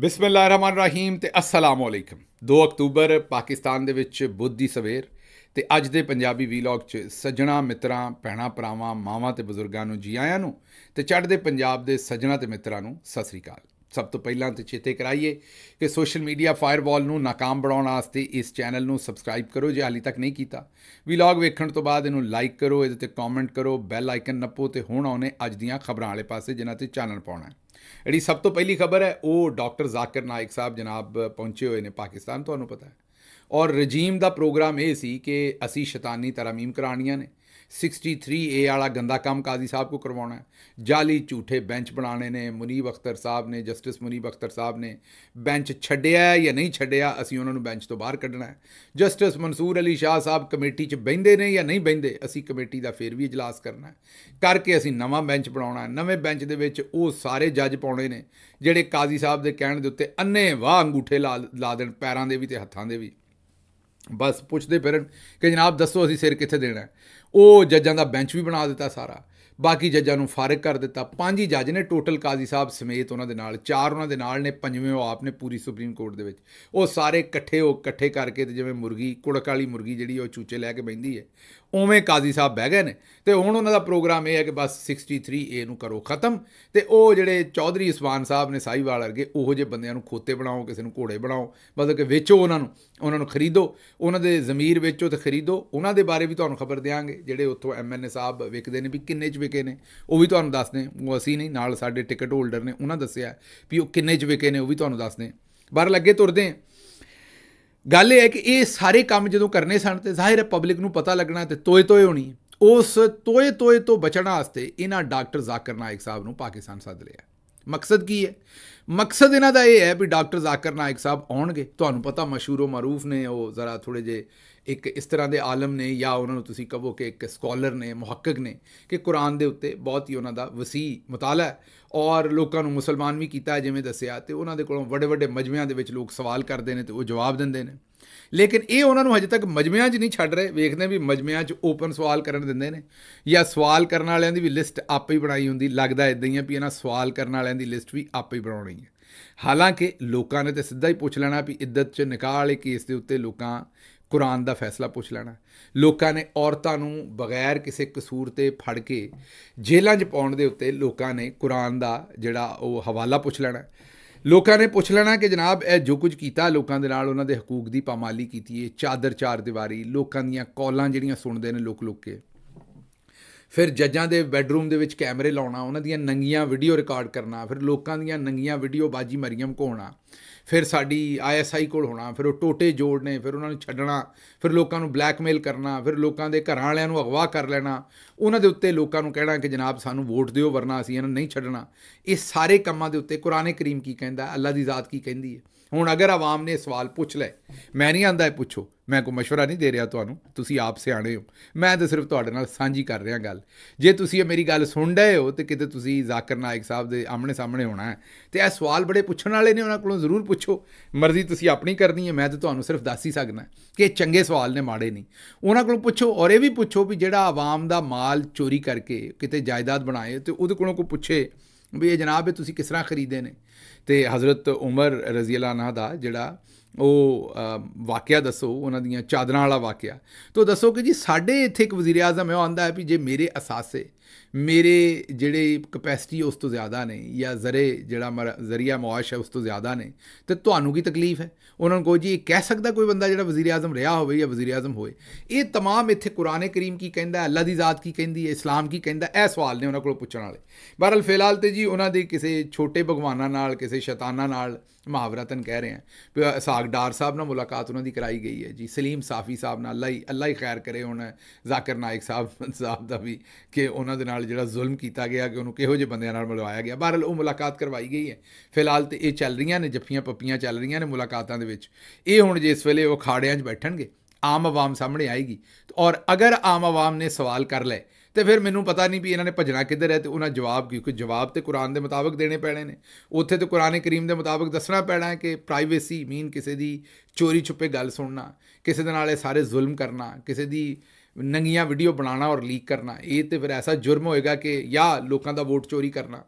ਬਿਸਮਿਲ੍ਲਾਹਿਰਰਹਿਮਾਨਿਰਰਹੀਮ ਤੇ ਅਸਲਾਮ ਅਲੈਕਮ 2 ਅਕਤੂਬਰ ਪਾਕਿਸਤਾਨ ਦੇ ਵਿੱਚ ਬੁੱਧ ਦੀ ਸਵੇਰ ਤੇ ਅੱਜ ਦੇ ਪੰਜਾਬੀ ਵੀਲੌਗ 'ਚ ਸੱਜਣਾ ਮਿੱਤਰਾਂ ਭੈਣਾ ਭਰਾਵਾਂ ਮਾਵਾਂ ਤੇ ਬਜ਼ੁਰਗਾਂ ਨੂੰ ਜੀ ਆਇਆਂ ਨੂੰ ਤੇ ਚੜ੍ਹਦੇ ਪੰਜਾਬ ਦੇ ਸੱਜਣਾ ਤੇ ਮਿੱਤਰਾਂ ਨੂੰ ਸਤਿ ਸ੍ਰੀ ਅਕਾਲ ਸਭ ਤੋਂ ਪਹਿਲਾਂ ਤੇ ਚੇਤੇ ਕਰਾਈਏ ਕਿ ਸੋਸ਼ਲ ਮੀਡੀਆ ਫਾਇਰਵਾਲ ਨੂੰ ਨਾਕਾਮ ਬਣਾਉਣ ਵਾਸਤੇ ਇਸ ਚੈਨਲ ਨੂੰ ਸਬਸਕ੍ਰਾਈਬ ਕਰੋ ਜੇ ਹਾਲੇ ਤੱਕ ਨਹੀਂ ਕੀਤਾ ਵੀਲੌਗ ਵੇਖਣ ਤੋਂ ਬਾਅਦ ਇਹਨੂੰ ਲਾਈਕ ਕਰੋ ਇਹਦੇ ਤੇ ਕਮੈਂਟ ਕਰੋ ਬੈਲ ਆਈਕਨ ਨੱਪੋ ਤੇ ਹੁਣ ਆਉਨੇ ਅੱਜ ਦੀਆਂ ਖਬਰਾਂ ਵਾਲੇ ਪਾਸੇ ਜਿਨ੍ਹਾਂ ਤੇ ਚਾਨਣ ਪਾਉਣਾ ਹੈ ਜਿਹੜੀ ਸਭ ਤੋਂ ਪਹਿਲੀ ਖਬਰ ਹੈ ਉਹ ਡਾਕਟਰ ਜ਼ਾਕਿਰ ਨਾਇਕ ਸਾਹਿਬ ਜਨਾਬ ਪਹੁੰਚੇ ਹੋਏ ਨੇ ਪਾਕਿਸਤਾਨ ਤੁਹਾਨੂੰ ਪਤਾ ਹੈ ਔਰ ਰਜੀਮ ਦਾ ਪ੍ਰੋਗਰਾਮ ਇਹ ਸੀ ਕਿ ਅਸੀਂ ਸ਼ੈਤਾਨੀ ਤਰਮੀਮ ਕਰਾਣੀਆਂ ਨੇ 63 ਏ ਵਾਲਾ ਗੰਦਾ ਕੰਮ ਕਾਜ਼ੀ ਸਾਹਿਬ ਕੋ ਕਰਵਾਉਣਾ ਹੈ ਜਾਲੀ ਝੂਠੇ ਬੈਂਚ ਬਣਾਣੇ ਨੇ ਮੁਨੀਬ ਅਖਤਰ ਸਾਹਿਬ ਨੇ ਜਸਟਿਸ ਮੁਨੀਬ ਅਖਤਰ ਸਾਹਿਬ ਨੇ ਬੈਂਚ ਛੱਡਿਆ ਜਾਂ ਨਹੀਂ ਛੱਡਿਆ ਅਸੀਂ ਉਹਨਾਂ ਨੂੰ ਬੈਂਚ ਤੋਂ ਬਾਹਰ ਕੱਢਣਾ ਹੈ ਜਸਟਿਸ ਮਨਸੂਰ ਅਲੀ ਸ਼ਾਹ ਸਾਹਿਬ ਕਮੇਟੀ 'ਚ ਬੈਂਦੇ ਨੇ ਜਾਂ ਨਹੀਂ ਬੈਂਦੇ ਅਸੀਂ ਕਮੇਟੀ ਦਾ ਫੇਰ ਵੀ اجلاس ਕਰਨਾ ਹੈ ਕਰਕੇ ਅਸੀਂ ਨਵਾਂ ਬੈਂਚ ਬਣਾਉਣਾ ਹੈ ਨਵੇਂ ਬੈਂਚ ਦੇ ਵਿੱਚ ਉਹ ਸਾਰੇ ਜੱਜ ਪਾਉਣੇ ਨੇ ਜਿਹੜੇ ਕਾਜ਼ੀ ਸਾਹਿਬ ਦੇ ਕਹਿਣ ਦੇ ਉੱਤੇ ਅੰਨੇ ਵਾਹ ਅੰਗੂਠੇ ਲਾ ਦੇਣ ਪੈਰਾਂ ਦੇ ਵੀ ਤੇ ਹੱਥਾਂ ਦੇ ਵੀ ਬਸ ਪੁੱਛਦੇ ਫਿਰਨ ਕਿ ਜਨਾਬ ਦੱਸੋ ਅਸੀਂ ਸਿਰ ਕਿੱਥੇ ਦੇਣਾ ਹੈ ਉਹ ਜੱਜਾਂ ਦਾ ਬੈਂਚ ਵੀ ਬਣਾ ਦਿੱਤਾ ਸਾਰਾ ਬਾਕੀ ਜੱਜਾਂ ਨੂੰ ਫਾਰਗ ਕਰ ਦਿੱਤਾ ਪੰਜ ਹੀ ਜੱਜ ਨੇ ਟੋਟਲ ਕਾਜ਼ੀ ਸਾਹਿਬ ਸਮੇਤ ਉਹਨਾਂ ਦੇ ਨਾਲ ਚਾਰ ਉਹਨਾਂ ਦੇ ਨਾਲ ਨੇ ਪੰਜਵੇਂ ਉਹ ਆਪ ਨੇ ਪੂਰੀ ਸੁਪਰੀਮ ਕੋਰਟ ਦੇ ਵਿੱਚ ਉਹ ਸਾਰੇ ਇਕੱਠੇ ਉਹ ਇਕੱਠੇ ਕਰਕੇ ਤੇ ਜਿਵੇਂ ਮੁਰਗੀ ਕੁੜਕ ਵਾਲੀ ਮੁਰਗੀ ਜਿਹੜੀ ਉਹ ਚੂਚੇ ਲੈ ਕੇ ਬੈਂਦੀ ਹੈ ਉਵੇਂ ਕਾਜ਼ੀ ਸਾਹਿਬ ਬਹਿ ਗਏ ਨੇ ਤੇ ਹੁਣ ਉਹਨਾਂ ਦਾ ਪ੍ਰੋਗਰਾਮ ਇਹ ਹੈ ਕਿ ਬਸ 63A ਨੂੰ ਕਰੋ ਖਤਮ ਤੇ ਉਹ ਜਿਹੜੇ ਚੌਧਰੀ ਇਸਵਾਨ ਸਾਹਿਬ ਨੇ ਸਾਈਵਾਲ ਵਰਗੇ ਉਹੋ ਜਿਹੇ ਬੰਦਿਆਂ ਨੂੰ ਖੋਤੇ ਬਣਾਓ ਕਿਸੇ ਨੂੰ ਘੋੜੇ ਬਣਾਓ ਮਤਲਬ ਕਿ ਵੇਚੋ ਉਹਨਾਂ ਨੂੰ ਉਹਨਾਂ ਨੂੰ ਖਰੀਦੋ ਉਹਨਾਂ ਦੇ ਜ਼ਮੀਰ ਵੇਚੋ ਤੇ ਖਰੀਦੋ ਉਹਨਾਂ ਦੇ ਬਾਰੇ ਵੀ ਤੁਹਾਨੂੰ ਖਬਰ ਦੇਵਾਂਗੇ ਜਿਹੜੇ ਉੱਥੋਂ ਐਮਐਨਏ ਸਾਹਿਬ ਵਿਕਦੇ ਨੇ ਵੀ ਕਿੰਨੇ ਚ ਵਿਕੇ ਨੇ ਉਹ ਵੀ ਤੁਹਾਨੂੰ ਦੱਸਦੇ ਉਹ ਅਸੀਂ ਨਹੀਂ ਨਾਲ ਸਾਡੇ ਟਿਕਟ ਹੋਲਡਰ ਨੇ ਉਹਨਾਂ ਦੱਸਿਆ ਵੀ ਉਹ ਕਿੰਨੇ ਚ ਵਿਕੇ ਨੇ ਉਹ ਵੀ ਤੁਹਾਨੂੰ ਦੱਸਦੇ ਬਾਹਰ ਲੱਗੇ ਤੁਰਦੇ ਆ ਗੱਲ ਇਹ ਹੈ ਕਿ ਇਹ ਸਾਰੇ ਕੰਮ ਜਦੋਂ ਕਰਨੇ ਸਨ ਤੇ ਜ਼ਾਹਿਰ ਹੈ ਪਬਲਿਕ ਨੂੰ ਪਤਾ ਲੱਗਣਾ ਤੇ ਤੋਏ ਤੋਏ ਹੋਣੀ ਉਸ ਤੋਏ ਤੋਏ ਤੋਂ ਬਚਣ ਵਾਸਤੇ ਇਹਨਾਂ ਡਾਕਟਰ ਜ਼ਾਕਰ ਨਾਇਕ ਸਾਹਿਬ ਨੂੰ ਪਾਕਿਸਤਾਨ ਸੱਦ ਲਿਆ ਮਕਸਦ ਕੀ ਹੈ ਮਕਸਦ ਇਹਨਾਂ ਦਾ ਇਹ ਹੈ ਵੀ ਡਾਕਟਰ ਜ਼ਾਕਰ ਨਾਇਕ ਸਾਹਿਬ ਆਉਣਗੇ ਤੁਹਾਨੂੰ ਪਤਾ ਮਸ਼ਹੂਰੋ ਮਾਰੂਫ ਨੇ ਉਹ ਜ਼ਰਾ ਥੋੜੇ ਜੇ ਇੱਕ ਇਸ ਤਰ੍ਹਾਂ ਦੇ ਆਲਮ ਨੇ ਜਾਂ ਉਹਨਾਂ ਨੂੰ ਤੁਸੀਂ ਕਹੋ ਕਿ ਇੱਕ ਸਕਾਲਰ ਨੇ ਮੁਹੱਕਕ ਨੇ ਕਿ ਕੁਰਾਨ ਦੇ ਉੱਤੇ ਬਹੁਤ ਹੀ ਉਹਨਾਂ ਦਾ ਵਸੀ ਮਤਾਲਾ ਹੈ ਔਰ ਲੋਕਾਂ ਨੂੰ ਮੁਸਲਮਾਨ ਵੀ ਕੀਤਾ ਜਿਵੇਂ ਦੱਸਿਆ ਤੇ ਉਹਨਾਂ ਦੇ ਕੋਲੋਂ ਵੱਡੇ ਵੱਡੇ ਮਜਮਿਆਂ ਦੇ ਵਿੱਚ ਲੋਕ ਸਵਾਲ ਕਰਦੇ ਨੇ ਤੇ ਉਹ ਜਵਾਬ ਦਿੰਦੇ ਨੇ ਲੇਕਿਨ ਇਹ ਉਹਨਾਂ ਨੂੰ ਹਜੇ ਤੱਕ ਮਜਮਿਆਂ 'ਚ ਨਹੀਂ ਛੱਡ ਰਹੇ ਵੇਖਦੇ ਵੀ ਮਜਮਿਆਂ 'ਚ ਓਪਨ ਸਵਾਲ ਕਰਨ ਦਿੰਦੇ ਨੇ ਜਾਂ ਸਵਾਲ ਕਰਨ ਵਾਲਿਆਂ ਦੀ ਵੀ ਲਿਸਟ ਆਪੇ ਹੀ ਬਣਾਈ ਹੁੰਦੀ ਲੱਗਦਾ ਇਦਾਂ ਹੀ ਆ ਵੀ ਇਹਨਾਂ ਸਵਾਲ ਕਰਨ ਵਾਲਿਆਂ ਦੀ ਲਿਸਟ ਵੀ ਆਪੇ ਹੀ ਬਣਾਉਣੀ ਹੈ ਹਾਲਾਂਕਿ ਲੋਕਾਂ ਨੇ ਤੇ ਸਿੱਧਾ ਹੀ ਪੁੱਛ ਲੈਣਾ ਵੀ ਇੱਦਤ 'ਚ ਨਿਕਾਹ ਵਾਲੇ ਕੇਸ ਦੇ ਉੱਤੇ ਲੋਕਾਂ ਕੁਰਾਨ ਦਾ ਫੈਸਲਾ ਪੁੱਛ ਲੈਣਾ ਲੋਕਾਂ ਨੇ ਔਰਤਾਂ ਨੂੰ ਬਗੈਰ ਕਿਸੇ ਕਸੂਰ ਤੇ ਫੜ ਕੇ ਜੇਲ੍ਹਾਂ 'ਚ ਪਾਉਣ ਦੇ ਉੱਤੇ ਲੋਕਾਂ ਨੇ ਕੁਰਾਨ ਦਾ ਜਿਹੜਾ ਉਹ ਹਵਾਲਾ ਪੁੱਛ ਲੈਣਾ ਲੋਕਾਂ ਨੇ ਪੁੱਛ ਲੈਣਾ ਕਿ ਜਨਾਬ ਇਹ ਜੋ ਕੁਝ ਕੀਤਾ ਲੋਕਾਂ ਦੇ ਨਾਲ ਉਹਨਾਂ ਦੇ ਹਕੂਕ ਦੀ ਪਾਮਾਲੀ ਕੀਤੀ ਹੈ ਚਾਦਰ ਚਾਰ ਦੀਵਾਰੀ ਲੋਕਾਂ ਦੀਆਂ ਕੌਲਾਂ ਜਿਹੜੀਆਂ ਸੁਣਦੇ ਨੇ ਲੋਕ ਲੋਕ ਕੇ ਫਿਰ ਜੱਜਾਂ ਦੇ ਬੈੱਡਰੂਮ ਦੇ ਵਿੱਚ ਕੈਮਰੇ ਲਾਉਣਾ ਉਹਨਾਂ ਦੀਆਂ ਨੰਗੀਆਂ ਵੀਡੀਓ ਰਿਕਾਰਡ ਕਰਨਾ ਫਿਰ ਲੋਕਾਂ ਦੀਆਂ ਨੰਗੀਆਂ ਵੀਡੀਓ ਬਾਜੀ ਮਰੀਮ ਕੋ ਹੋਣਾ ਫਿਰ ਸਾਡੀ ਆਈਐਸਆਈ ਕੋਲ ਹੋਣਾ ਫਿਰ ਉਹ ਟੋਟੇ ਜੋੜਨੇ ਫਿਰ ਉਹਨਾਂ ਨੂੰ ਛੱਡਣਾ ਫਿਰ ਲੋਕਾਂ ਨੂੰ ਬਲੈਕਮੇਲ ਕਰਨਾ ਫਿਰ ਲੋਕਾਂ ਦੇ ਘਰਾਂ ਵਾਲਿਆਂ ਨੂੰ ਅਗਵਾ ਕਰ ਲੈਣਾ ਉਹਨਾਂ ਦੇ ਉੱਤੇ ਲੋਕਾਂ ਨੂੰ ਕਹਿਣਾ ਕਿ ਜਨਾਬ ਸਾਨੂੰ ਵੋਟ ਦਿਓ ਵਰਨਾ ਅਸੀਂ ਇਹਨਾਂ ਨੂੰ ਨਹੀਂ ਛੱਡਣਾ ਇਹ ਸਾਰੇ ਕੰਮਾਂ ਦੇ ਉੱਤੇ ਕੁਰਾਨੇ ਕਰੀਮ ਕੀ ਕਹਿੰਦਾ ਅੱਲਾ ਦੀ ਜ਼ਾਤ ਕੀ ਕਹਿੰਦੀ ਹੈ ਹੁਣ ਅਗਰ ਆਵਾਮ ਨੇ ਸਵਾਲ ਪੁੱਛ ਲੈ ਮੈਂ ਨਹੀਂ ਆਂਦਾ ਇਹ ਪੁੱਛੋ ਮੈਂ ਕੋ مشورہ ਨਹੀਂ ਦੇ ਰਿਹਾ ਤੁਹਾਨੂੰ ਤੁਸੀਂ ਆਪ ਸਿਆਣੇ ਹੋ ਮੈਂ ਤਾਂ ਸਿਰਫ ਤੁਹਾਡੇ ਨਾਲ ਸਾਂਝੀ ਕਰ ਰਿਹਾ ਗੱਲ ਜੇ ਤੁਸੀਂ ਇਹ ਮੇਰੀ ਗੱਲ ਸੁਣ ਰਹੇ ਹੋ ਤੇ ਕਿਤੇ ਤੁਸੀਂ ਜ਼ਾਕਰ ਨਾਇਕ ਸਾਹਿਬ ਦੇ ਆਮਣੇ ਸਾਹਮਣੇ ਹੋਣਾ ਹੈ ਤੇ ਇਹ ਸਵਾਲ ਬੜੇ ਪੁੱਛਣ ਵਾਲੇ ਨੇ ਉਹਨਾਂ ਕੋਲੋਂ ਜ਼ਰੂਰ ਪੁੱਛੋ ਮਰਜ਼ੀ ਤੁਸੀਂ ਆਪਣੀ ਕਰਨੀ ਹੈ ਮੈਂ ਤਾਂ ਤੁਹਾਨੂੰ ਸਿਰਫ ਦੱਸ ਹੀ ਸਕਦਾ ਕਿ ਚੰਗੇ ਸਵਾਲ ਨੇ ਮਾੜੇ ਨਹੀਂ ਉਹਨਾਂ ਕੋਲੋਂ ਪੁੱਛੋ ਔਰ ਇਹ ਵੀ ਪੁੱਛੋ ਵੀ ਜਿਹੜਾ ਆਵਾਮ ਦਾ ਮਾਲ ਚੋਰੀ ਕਰਕੇ ਕਿਤੇ ਜਾਇਦਾਦ ਬਣਾਏ ਤੇ ਉਹਦੇ ਕੋਲੋਂ ਕੋ ਪੁੱਛੇ ਵੀ ਇਹ ਜਨਾਬ ਇਹ ਤੁਸੀਂ ਕਿਸ ਤਰ੍ਹਾਂ ਖਰੀਦੇ ਨੇ ਤੇ حضرت ਉਮਰ ਰਜ਼ੀ ਅੱਲਾਹ ਦਾ ਜਿਹੜਾ ਉਹ ਵਾਕਿਆ ਦੱਸੋ ਉਹਨਾਂ ਦੀਆਂ ਚਾਦਰਾਂ ਵਾਲਾ ਵਾਕਿਆ ਤੋਂ ਦੱਸੋ ਕਿ ਜੀ ਸਾਡੇ ਇੱਥੇ ਇੱਕ ਵਜ਼ੀਰ ਆਜ਼ਮ ਹੈ ਉਹ ਆਂਦਾ ਹੈ ਵੀ ਜੇ ਮੇਰੇ ਅਸਾਸੇ ਮੇਰੇ ਜਿਹੜੇ ਕਪੈਸਿਟੀ ਉਸ ਤੋਂ ਜ਼ਿਆਦਾ ਨੇ ਜਾਂ ਜ਼ਰੇ ਜਿਹੜਾ ਜ਼ਰੀਆ ਮੁਆਸ਼ ਹੈ ਉਸ ਤੋਂ ਜ਼ਿਆਦਾ ਨੇ ਤੇ ਤੁਹਾਨੂੰ ਕੀ ਤਕਲੀਫ ਹੈ ਉਹਨਾਂ ਨੂੰ ਕੋ ਜੀ ਇਹ ਕਹਿ ਸਕਦਾ ਕੋਈ ਬੰਦਾ ਜਿਹੜਾ ਵਜ਼ੀਰ ਆਜ਼ਮ ਰਿਹਾ ਹੋਵੇ ਜਾਂ ਵਜ਼ੀਰ ਆਜ਼ਮ ਹੋਏ ਇਹ ਤਮਾਮ ਇੱਥੇ ਕੁਰਾਨੇ ਕਰੀਮ ਕੀ ਕਹਿੰਦਾ ਹੈ ਅੱਲਾ ਦੀ ਜ਼ਾਤ ਕੀ ਕਹਿੰਦੀ ਹੈ ਇਸਲਾਮ ਕੀ ਕਹਿੰਦਾ ਇਹ ਸਵਾਲ ਨੇ ਉਹਨਾਂ ਕੋਲ ਪੁੱਛਣ ਵਾਲੇ ਬਹਰਲ ਫਿਲਹਾਲ ਤੇ ਜੀ ਉਹਨਾਂ ਦੇ ਕਿਸੇ ਛੋਟੇ ਭਗਵਾਨਾਂ ਨਾਲ ਕਿਸੇ ਸ਼ੈਤਾਨਾਂ ਨਾਲ ਮਹਾਵਰਤਨ ਕਹਿ ਰਹੇ ਆ ਸਾਗ ਡਾਰ ਸਾਹਿਬ ਨਾਲ ਮੁਲਾਕਾਤ ਉਹਨਾਂ ਦੀ ਕਰਾਈ ਗਈ ਹੈ ਜੀ ਸਲੀਮ ਸਾਫੀ ਸਾਹਿਬ ਨਾਲ ਅੱਲਾ ਹੀ ਅੱਲਾ ਹੀ ਖੈਰ ਕਰੇ ਹੁਣ ਜ਼ਾਕਰ ਨਾਇਕ ਸਾਹਿਬ ਸਾਹਿਬ ਦਾ ਵੀ ਕਿ ਉਹਨਾਂ ਦੇ ਨਾਲ ਨਾਲ ਜਿਹੜਾ ਜ਼ੁਲਮ ਕੀਤਾ ਗਿਆ ਕਿ ਉਹਨੂੰ ਕਿਹੋ ਜਿਹੇ ਬੰਦਿਆਂ ਨਾਲ ਮਿਲਵਾਇਆ ਗਿਆ ਬਹਰਲ ਉਹ ਮੁਲਾਕਾਤ ਕਰਵਾਈ ਗਈ ਹੈ ਫਿਲਹਾਲ ਤੇ ਇਹ ਚੱਲ ਰਹੀਆਂ ਨੇ ਜੱਫੀਆਂ ਪੱਪੀਆਂ ਚੱਲ ਰਹੀਆਂ ਨੇ ਮੁਲਾਕਾਤਾਂ ਦੇ ਵਿੱਚ ਇਹ ਹੁਣ ਜਿਸ ਵੇਲੇ ਉਹ ਖਾੜਿਆਂ 'ਚ ਬੈਠਣਗੇ ਆਮ ਆਵਾਮ ਸਾਹਮਣੇ ਆਏਗੀ ਔਰ ਅਗਰ ਆਮ ਆਵਾਮ ਨੇ ਸਵਾਲ ਕਰ ਲਏ ਤੇ ਫਿਰ ਮੈਨੂੰ ਪਤਾ ਨਹੀਂ ਵੀ ਇਹਨਾਂ ਨੇ ਭਜਣਾ ਕਿੱਧਰ ਹੈ ਤੇ ਉਹਨਾਂ ਜਵਾਬ ਕਿਉਂਕਿ ਜਵਾਬ ਤੇ ਕੁਰਾਨ ਦੇ ਮੁਤਾਬਕ ਦੇਣੇ ਪੈਣੇ ਨੇ ਉੱਥੇ ਤੇ ਕੁਰਾਨ ਕਰੀਮ ਦੇ ਮੁਤਾਬਕ ਦੱਸਣਾ ਪੈਣਾ ਹੈ ਕਿ ਪ੍ਰਾਈਵੇਸੀ ਮੀਨ ਕਿਸੇ ਦੀ ਚੋਰੀ ਛੁਪੇ ਗੱਲ ਸੁਣਨਾ ਕਿਸੇ ਦੇ ਨਾਲ ਇਹ ਸਾਰੇ ਜ਼ੁਲਮ ਕਰਨਾ ਕਿਸੇ ਦੀ ਨੰਗੀਆਂ ਵੀਡੀਓ ਬਣਾਉਣਾ ਔਰ ਲੀਕ ਕਰਨਾ ਇਹ ਤੇ ਫਿਰ ਐਸਾ ਜੁਰਮ ਹੋਏਗਾ ਕਿ ਯਾ ਲੋਕਾਂ ਦਾ ਵੋਟ ਚੋਰੀ ਕਰਨਾ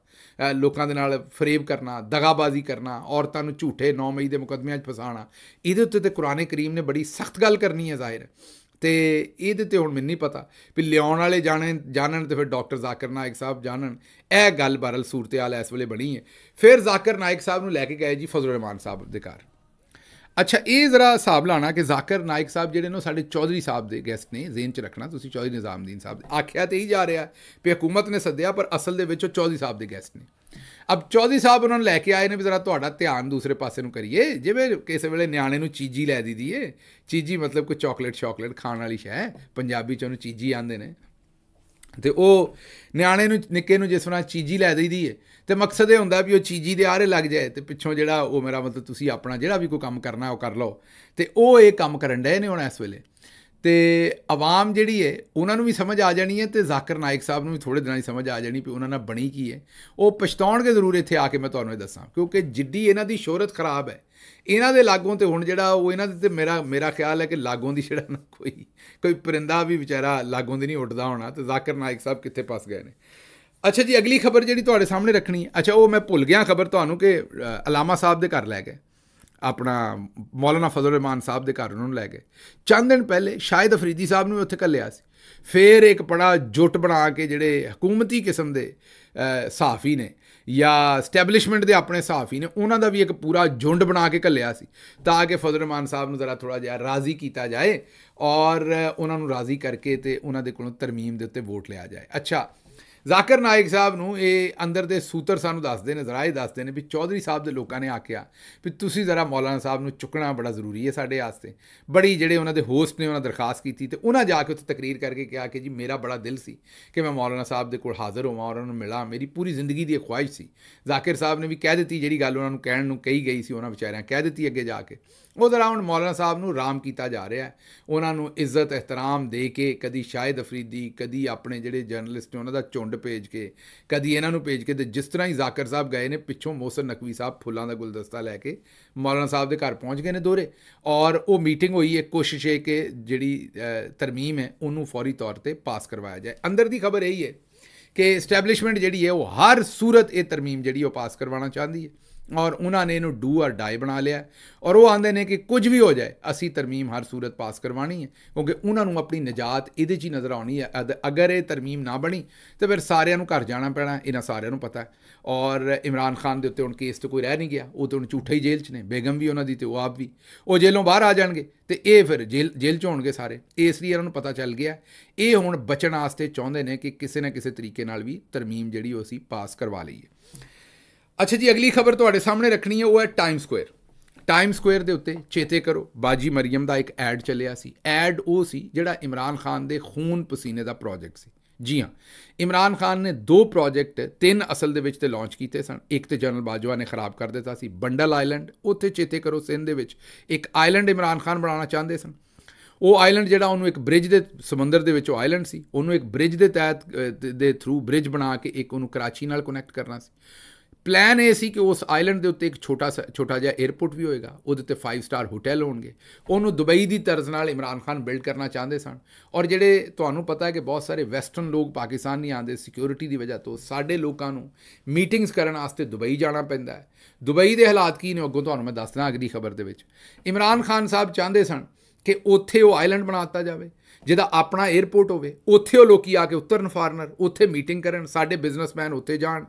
ਲੋਕਾਂ ਦੇ ਨਾਲ ਫਰੇਬ ਕਰਨਾ ਦਗਾਬਾਜ਼ੀ ਕਰਨਾ ਔਰਤਾਂ ਨੂੰ ਝੂਠੇ 9 ਮਈ ਦੇ ਮੁਕਦਮਿਆਂ 'ਚ ਫਸਾਣਾ ਇਹਦੇ ਉੱਤੇ ਤੇ ਕੁਰਾਨੇ ਕਰੀਮ ਨੇ ਬੜੀ ਸਖਤ ਗੱਲ ਕਰਨੀ ਹੈ ਜ਼ਾਹਿਰ ਤੇ ਇਹਦੇ ਤੇ ਹੁਣ ਮੈਨੂੰ ਨਹੀਂ ਪਤਾ ਵੀ ਲਿਆਉਣ ਵਾਲੇ ਜਾਣੇ ਜਾਣਨ ਤੇ ਫਿਰ ਡਾਕਟਰ ਜ਼ਾਕਰ ਨਾਇਕ ਸਾਹਿਬ ਜਾਣਨ ਇਹ ਗੱਲ ਬਰਲ ਸੂਰਤਿਆਲ ਇਸ ਵੇਲੇ ਬਣੀ ਹੈ ਫਿਰ ਜ਼ਾਕਰ ਨਾਇਕ ਸਾਹਿਬ ਨੂੰ ਲੈ ਕੇ ਗਏ ਜੀ ਫਜ਼ਲ ਰਹਿਮਾਨ ਸਾਹਿਬ ਦੇ ਘਰ ਅੱਛਾ ਇਹ ਜ਼ਰਾ ਹਿਸਾਬ ਲਾਣਾ ਕਿ ਜ਼ਾਕਰ ਨਾਇਕ ਸਾਹਿਬ ਜਿਹੜੇ ਨੇ ਸਾਡੇ ਚੌਧਰੀ ਸਾਹਿਬ ਦੇ ਗੈਸਟ ਨੇ ਜ਼ੇਨ 'ਚ ਰੱਖਣਾ ਤੁਸੀਂ ਚੌਧਰੀ ਨਿਜ਼ਾਮਦੀਨ ਸਾਹਿਬ ਆਖਿਆ ਤੇ ਹੀ ਜਾ ਰਿਹਾ ਵੀ ਹਕੂਮਤ ਨੇ ਸੱਦਿਆ ਪਰ ਅਸਲ ਦੇ ਵਿੱਚ ਉਹ ਚੌਧਰੀ ਸਾਹਿਬ ਦੇ ਗੈਸਟ ਨੇ ਅਬ ਚੌਧਰੀ ਸਾਹਿਬ ਉਹਨਾਂ ਨੂੰ ਲੈ ਕੇ ਆਏ ਨੇ ਵੀ ਜ਼ਰਾ ਤੁਹਾਡਾ ਧਿਆਨ ਦੂਸਰੇ ਪਾਸੇ ਨੂੰ ਕਰੀਏ ਜਿਵੇਂ ਕਿਸੇ ਵੇਲੇ ਨਿਆਣੇ ਨੂੰ ਚੀਜੀ ਲੈ ਦੀਦੀ ਏ ਚੀਜੀ ਮਤਲਬ ਕੋਈ ਚਾਕਲੇਟ ਸ਼ਾਕਲੇਟ ਖਾਣ ਵਾਲੀ ਸ਼ੈ ਪੰਜਾਬੀ ਚ ਉਹਨੂੰ ਚੀਜੀ ਆਂਦੇ ਨੇ ਤੇ ਉਹ ਨਿਆਣੇ ਨੂੰ ਨਿੱਕੇ ਨੂੰ ਜਿਸ ਤਰ੍ਹਾਂ ਚੀਜੀ ਲੈ ਦਈਦੀ ਹੈ ਤੇ ਮਕਸਦ ਇਹ ਹੁੰਦਾ ਵੀ ਉਹ ਚੀਜੀ ਦੇ ਆਰੇ ਲੱਗ ਜਾਏ ਤੇ ਪਿੱਛੋਂ ਜਿਹੜਾ ਉਹ ਮੇਰਾ ਮਤਲਬ ਤੁਸੀਂ ਆਪਣਾ ਜਿਹੜਾ ਵੀ ਕੋਈ ਕੰਮ ਕਰਨਾ ਉਹ ਕਰ ਲਓ ਤੇ ਉਹ ਇਹ ਕੰਮ ਕਰਨ ਡਏ ਨੇ ਹੁਣ ਇਸ ਵੇਲੇ ਤੇ ਆਵਾਮ ਜਿਹੜੀ ਹੈ ਉਹਨਾਂ ਨੂੰ ਵੀ ਸਮਝ ਆ ਜਾਣੀ ਹੈ ਤੇ ਜ਼ਾਕਰ ਨਾਇਕ ਸਾਹਿਬ ਨੂੰ ਵੀ ਥੋੜੇ ਦਿਨਾਂ ਦੀ ਸਮਝ ਆ ਜਾਣੀ ਵੀ ਉਹਨਾਂ ਨਾਲ ਬਣੀ ਕੀ ਹੈ ਉਹ ਪਛਤਾਉਣਗੇ ਜ਼ਰੂਰ ਇੱਥੇ ਆ ਕੇ ਮੈਂ ਤੁਹਾਨੂੰ ਇਹ ਦੱਸਾਂ ਕਿਉਂਕਿ ਜਿੱਡੀ ਇਹਨਾਂ ਦੀ ਸ਼ੋਹਰਤ ਖਰਾਬ ਹੈ ਇਹਨਾਂ ਦੇ ਲਾਗੋਂ ਤੇ ਹੁਣ ਜਿਹੜਾ ਉਹ ਇਹਨਾਂ ਦੇ ਤੇ ਮੇਰਾ ਮੇਰਾ ਖਿਆਲ ਹੈ ਕਿ ਲਾਗੋਂ ਦੀ ਜਿਹੜਾ ਨਾ ਕੋਈ ਕੋਈ ਪਰਿੰਦਾ ਵੀ ਵਿਚਾਰਾ ਲਾਗੋਂ ਦੇ ਨਹੀਂ ਉੱਡਦਾ ਹੋਣਾ ਤੇ ਜ਼ਾਕਰ ਨਾਇਕ ਸਾਹਿਬ ਕਿੱਥੇ ਫਸ ਗਏ ਨੇ ਅੱਛਾ ਜੀ ਅਗਲੀ ਖਬਰ ਜਿਹੜੀ ਤੁਹਾਡੇ ਸਾਹਮਣੇ ਰੱਖਣੀ ਅੱਛਾ ਉਹ ਮੈਂ ਭੁੱਲ ਗਿਆ ਖਬਰ ਤੁਹਾਨੂੰ ਕਿ ਅਲਾਮਾ ਸਾਹਿਬ ਦੇ ਘਰ ਲੈ ਗਏ ਆਪਣਾ ਮੌਲਾਨਾ ਫਜ਼ਲ ਰਹਿਮਾਨ ਸਾਹਿਬ ਦੇ ਘਰ ਉਹਨੂੰ ਲੈ ਗਏ ਚੰਦ ਦਿਨ ਪਹਿਲੇ ਸ਼ਾਇਦ ਅਫਰੀਦੀ ਸਾਹਿਬ ਨੂੰ ਉੱਥੇ ਕੱਲਿਆ ਸੀ ਫੇਰ ਇੱਕ ਬੜਾ ਜੁੱਟ ਬਣਾ ਕੇ ਜਿਹੜੇ ਹਕੂਮਤੀ ਕਿਸਮ ਦੇ ਸਾਫੀ ਨੇ ਜਾਂ ਸਟੈਬਲਿਸ਼ਮੈਂਟ ਦੇ ਆਪਣੇ ਸਾਫੀ ਨੇ ਉਹਨਾਂ ਦਾ ਵੀ ਇੱਕ ਪੂਰਾ ਝੁੰਡ ਬਣਾ ਕੇ ਕੱਲਿਆ ਸੀ ਤਾਂ ਕਿ ਫਜ਼ਲ ਰਹਿਮਾਨ ਸਾਹਿਬ ਨੂੰ ਜ਼ਰਾ ਥੋੜਾ ਜਿਹਾ ਰਾਜ਼ੀ ਕੀਤਾ ਜਾਏ ਔਰ ਉਹਨਾਂ ਨੂੰ ਰਾਜ਼ੀ ਕਰਕੇ ਤੇ ਉਹਨਾਂ ਦੇ ਕੋਲੋਂ ਤਰਮੀਮ ਦੇ ਉੱਤੇ ਵੋਟ ਲਿਆ ਜਾਏ ਅੱਛਾ ਜ਼ਾਕਰ ਨਾਇਕ ਸਾਹਿਬ ਨੂੰ ਇਹ ਅੰਦਰ ਦੇ ਸੂਤਰ ਸਾਨੂੰ ਦੱਸਦੇ ਨੇ ਜ਼ਰਾਏ ਦੱਸਦੇ ਨੇ ਵੀ ਚੌਧਰੀ ਸਾਹਿਬ ਦੇ ਲੋਕਾਂ ਨੇ ਆਖਿਆ ਵੀ ਤੁਸੀਂ ਜ਼ਰਾ ਮੌਲਾਨਾ ਸਾਹਿਬ ਨੂੰ ਚੁੱਕਣਾ ਬੜਾ ਜ਼ਰੂਰੀ ਹੈ ਸਾਡੇ ਵਾਸਤੇ ਬੜੀ ਜਿਹੜੇ ਉਹਨਾਂ ਦੇ ਹੋਸਟ ਨੇ ਉਹਨਾਂ ਦਰਖਾਸਤ ਕੀਤੀ ਤੇ ਉਹਨਾਂ ਜਾ ਕੇ ਉੱਥੇ ਤਕਰੀਰ ਕਰਕੇ ਕਿਹਾ ਕਿ ਜੀ ਮੇਰਾ ਬੜਾ ਦਿਲ ਸੀ ਕਿ ਮੈਂ ਮੌਲਾਨਾ ਸਾਹਿਬ ਦੇ ਕੋਲ ਹਾਜ਼ਰ ਹੋਵਾਂ ਔਰ ਉਹਨਾਂ ਨੂੰ ਮਿਲਾਂ ਮੇਰੀ ਪੂਰੀ ਜ਼ਿੰਦਗੀ ਦੀ ਖੁਆਇਸ਼ ਸੀ ਜ਼ਾਕਿਰ ਸਾਹਿਬ ਨੇ ਵੀ ਕਹਿ ਦਿੱਤੀ ਜਿਹੜੀ ਗੱਲ ਉਹਨਾਂ ਨੂੰ ਕਹਿਣ ਨੂੰ ਕਹੀ ਗਈ ਸੀ ਉਹਨਾਂ ਵਿਚਾਰਿਆਂ ਕਹਿ ਦਿੱਤੀ ਅੱਗੇ ਜਾ ਕੇ ਉਹਦੇ ਨਾਲ ਮੌਲਾਨਾ ਸਾਹਿਬ ਨੂੰ ਰਾਮ ਕੀਤਾ ਜਾ ਰਿਹਾ ਹੈ ਉਹਨਾਂ ਨੂੰ ਇੱਜ਼ਤ ਇਤਰਾਮ ਦੇ ਕੇ ਕਦੀ ਸ਼ਾਇਦ ਅਫਰੀਦੀ ਕਦੀ ਆਪਣੇ ਜਿਹੜੇ ਜਰਨਲਿਸਟ ਨੇ ਉਹਨਾਂ ਦਾ ਝੁੰਡ ਭੇਜ ਕੇ ਕਦੀ ਇਹਨਾਂ ਨੂੰ ਭੇਜ ਕੇ ਤੇ ਜਿਸ ਤਰ੍ਹਾਂ ਹੀ ਜ਼ਾਕਰ ਸਾਹਿਬ ਗਏ ਨੇ ਪਿੱਛੋਂ ਮੋਸਰ ਨਕਵੀ ਸਾਹਿਬ ਫੁੱਲਾਂ ਦਾ ਗੁਲਦਸਤਾ ਲੈ ਕੇ ਮੌਲਾਨਾ ਸਾਹਿਬ ਦੇ ਘਰ ਪਹੁੰਚ ਗਏ ਨੇ ਦੋਰੇ ਔਰ ਉਹ ਮੀਟਿੰਗ ਹੋਈ ਇੱਕ ਕੋਸ਼ਿਸ਼ ਹੈ ਕਿ ਜਿਹੜੀ ਤਰਮੀਮ ਹੈ ਉਹਨੂੰ ਫੌਰੀ ਤੌਰ ਤੇ ਪਾਸ ਕਰਵਾਇਆ ਜਾਏ ਅੰਦਰ ਦੀ ਖਬਰ ਇਹੀ ਹੈ ਕਿ ਐਸਟੈਬਲਿਸ਼ਮੈਂਟ ਜਿਹੜੀ ਹੈ ਉਹ ਹਰ ਸੂਰਤ ਇਹ ਤਰਮੀਮ ਜਿਹੜੀ ਉਹ ਪਾਸ ਕਰਵਾਉਣਾ ਚਾਹੁੰਦੀ ਹੈ ਔਰ ਉਹਨਾਂ ਨੇ ਇਹਨੂੰ ਡੂ অর ਡਾਈ ਬਣਾ ਲਿਆ ਔਰ ਉਹ ਆਂਦੇ ਨੇ ਕਿ ਕੁਝ ਵੀ ਹੋ ਜਾਏ ਅਸੀਂ ਤਰਮੀਮ ਹਰ ਸੂਰਤ ਪਾਸ ਕਰਵਾਣੀ ਹੈ ਕਿਉਂਕਿ ਉਹਨਾਂ ਨੂੰ ਆਪਣੀ ਨਜਾਤ ਇਹਦੇ 'ਚ ਹੀ ਨਜ਼ਰ ਆਉਣੀ ਹੈ ਅਗਰ ਇਹ ਤਰਮੀਮ ਨਾ ਬਣੀ ਤੇ ਫਿਰ ਸਾਰਿਆਂ ਨੂੰ ਘਰ ਜਾਣਾ ਪੈਣਾ ਇਹਨਾਂ ਸਾਰਿਆਂ ਨੂੰ ਪਤਾ ਹੈ ਔਰ ਇਮਰਾਨ ਖਾਨ ਦੇ ਉੱਤੇ ਹੁਣ ਕੇਸ ਤੇ ਕੋਈ ਰਹਿ ਨਹੀਂ ਗਿਆ ਉਹ ਤਾਂ ਹੁਣ ਝੂਠਾ ਹੀ ਜੇਲ੍ਹ 'ਚ ਨੇ ਬੇਗਮ ਵੀ ਉਹਨਾਂ ਦੀ ਤੇ ਉਹ ਆਪ ਵੀ ਉਹ ਜੇਲ੍ਹੋਂ ਬਾਹਰ ਆ ਜਾਣਗੇ ਤੇ ਇਹ ਫਿਰ ਜੇਲ੍ਹ 'ਚ ਹੋਣਗੇ ਸਾਰੇ ਇਸ ਲਈ ਇਹਨਾਂ ਨੂੰ ਪਤਾ ਚੱਲ ਗਿਆ ਇਹ ਹੁਣ ਬਚਣ ਵਾਸਤੇ ਚਾਹੁੰਦੇ ਨੇ ਕਿ ਕਿਸੇ ਨਾ ਕਿਸੇ ਤਰੀਕੇ ਨਾਲ ਵੀ ਤਰਮੀਮ ਜਿਹੜੀ ਉਹ ਸੀ ਪਾਸ ਕਰਵਾ ਲਈਏ ਅੱਛਾ ਜੀ ਅਗਲੀ ਖਬਰ ਤੁਹਾਡੇ ਸਾਹਮਣੇ ਰੱਖਣੀ ਹੈ ਉਹ ਹੈ ਟਾਈਮ ਸਕੁਅਰ ਟਾਈਮ ਸਕੁਅਰ ਦੇ ਉੱਤੇ ਚੇਤੇ ਕਰੋ ਬਾਜੀ ਮਰੀਮ ਦਾ ਇੱਕ ਐਡ ਚੱਲਿਆ ਸੀ ਐਡ ਉਹ ਸੀ ਜਿਹੜਾ ਇਮਰਾਨ ਖਾਨ ਦੇ ਖੂਨ ਪਸੀਨੇ ਦਾ ਪ੍ਰੋਜੈਕਟ ਸੀ ਜੀ ਹਾਂ ਇਮਰਾਨ ਖਾਨ ਨੇ ਦੋ ਪ੍ਰੋਜੈਕਟ ਤਿੰਨ ਅਸਲ ਦੇ ਵਿੱਚ ਤੇ ਲਾਂਚ ਕੀਤੇ ਸਨ ਇੱਕ ਤੇ ਜਨਰਲ ਬਾਜਵਾ ਨੇ ਖਰਾਬ ਕਰ ਦਿੱਤਾ ਸੀ ਬੰਡਲ ਆਈਲੈਂਡ ਉੱਥੇ ਚੇਤੇ ਕਰੋ ਸਿੰਧ ਦੇ ਵਿੱਚ ਇੱਕ ਆਈਲੈਂਡ ਇਮਰਾਨ ਖਾਨ ਬਣਾਉਣਾ ਚਾਹੁੰਦੇ ਸਨ ਉਹ ਆਈਲੈਂਡ ਜਿਹੜਾ ਉਹਨੂੰ ਇੱਕ ਬ੍ਰਿਜ ਦੇ ਸਮੁੰਦਰ ਦੇ ਵਿੱਚ ਉਹ ਆਈਲੈਂਡ ਸੀ ਉਹਨੂੰ ਇੱਕ ਬ੍ਰਿਜ ਦੇ ਤਹਿਤ ਦੇ ਥਰੂ ਬ੍ਰਿਜ ਬਣਾ ਕੇ ਇੱਕ ਉਹਨੂੰ ਕਰਾਚੀ ਨਾਲ ਕਨੈਕਟ ਕਰਨਾ ਸੀ ਪਲਾਨ ਇਹ ਸੀ ਕਿ ਉਸ ਆਈਲੈਂਡ ਦੇ ਉੱਤੇ ਇੱਕ ਛੋਟਾ ਛੋਟਾ ਜਿਹਾ 에ਅਰਪੋਰਟ ਵੀ ਹੋਏਗਾ ਉਹਦੇ ਤੇ 5 ਸਟਾਰ ਹੋਟਲ ਹੋਣਗੇ ਉਹਨੂੰ ਦੁਬਈ ਦੀ ਤਰਜ਼ ਨਾਲ ਇਮਰਾਨ ਖਾਨ ਬਿਲਡ ਕਰਨਾ ਚਾਹੁੰਦੇ ਸਨ ਔਰ ਜਿਹੜੇ ਤੁਹਾਨੂੰ ਪਤਾ ਹੈ ਕਿ ਬਹੁਤ ਸਾਰੇ ਵੈਸਟਰਨ ਲੋਕ ਪਾਕਿਸਤਾਨ ਨਹੀਂ ਆਉਂਦੇ ਸਿਕਿਉਰਿਟੀ ਦੀ ਵਜ੍ਹਾ ਤੋਂ ਸਾਡੇ ਲੋਕਾਂ ਨੂੰ ਮੀਟਿੰਗਸ ਕਰਨ ਵਾਸਤੇ ਦੁਬਈ ਜਾਣਾ ਪੈਂਦਾ ਹੈ ਦੁਬਈ ਦੇ ਹਾਲਾਤ ਕੀ ਨੇ ਅੱਗੋਂ ਤੁਹਾਨੂੰ ਮੈਂ ਦੱਸਣਾ ਅਗਲੀ ਖਬਰ ਦੇ ਵਿੱਚ ਇਮਰਾਨ ਖਾਨ ਸਾਹਿਬ ਚਾਹੁੰਦੇ ਸਨ ਕਿ ਉੱਥੇ ਉਹ ਆਈਲੈਂਡ ਬਣਾਤਾ ਜਾਵੇ ਜਿਹਦਾ ਆਪਣਾ 에어ਪੋਰਟ ਹੋਵੇ ਉੱਥੇ ਉਹ ਲੋਕੀ ਆ ਕੇ ਉਤਰਨ ਫਾਰਨਰ ਉੱਥੇ ਮੀਟਿੰਗ ਕਰਨ ਸਾਡੇ ਬਿਜ਼ਨਸਮੈਨ ਉੱਥੇ ਜਾਣ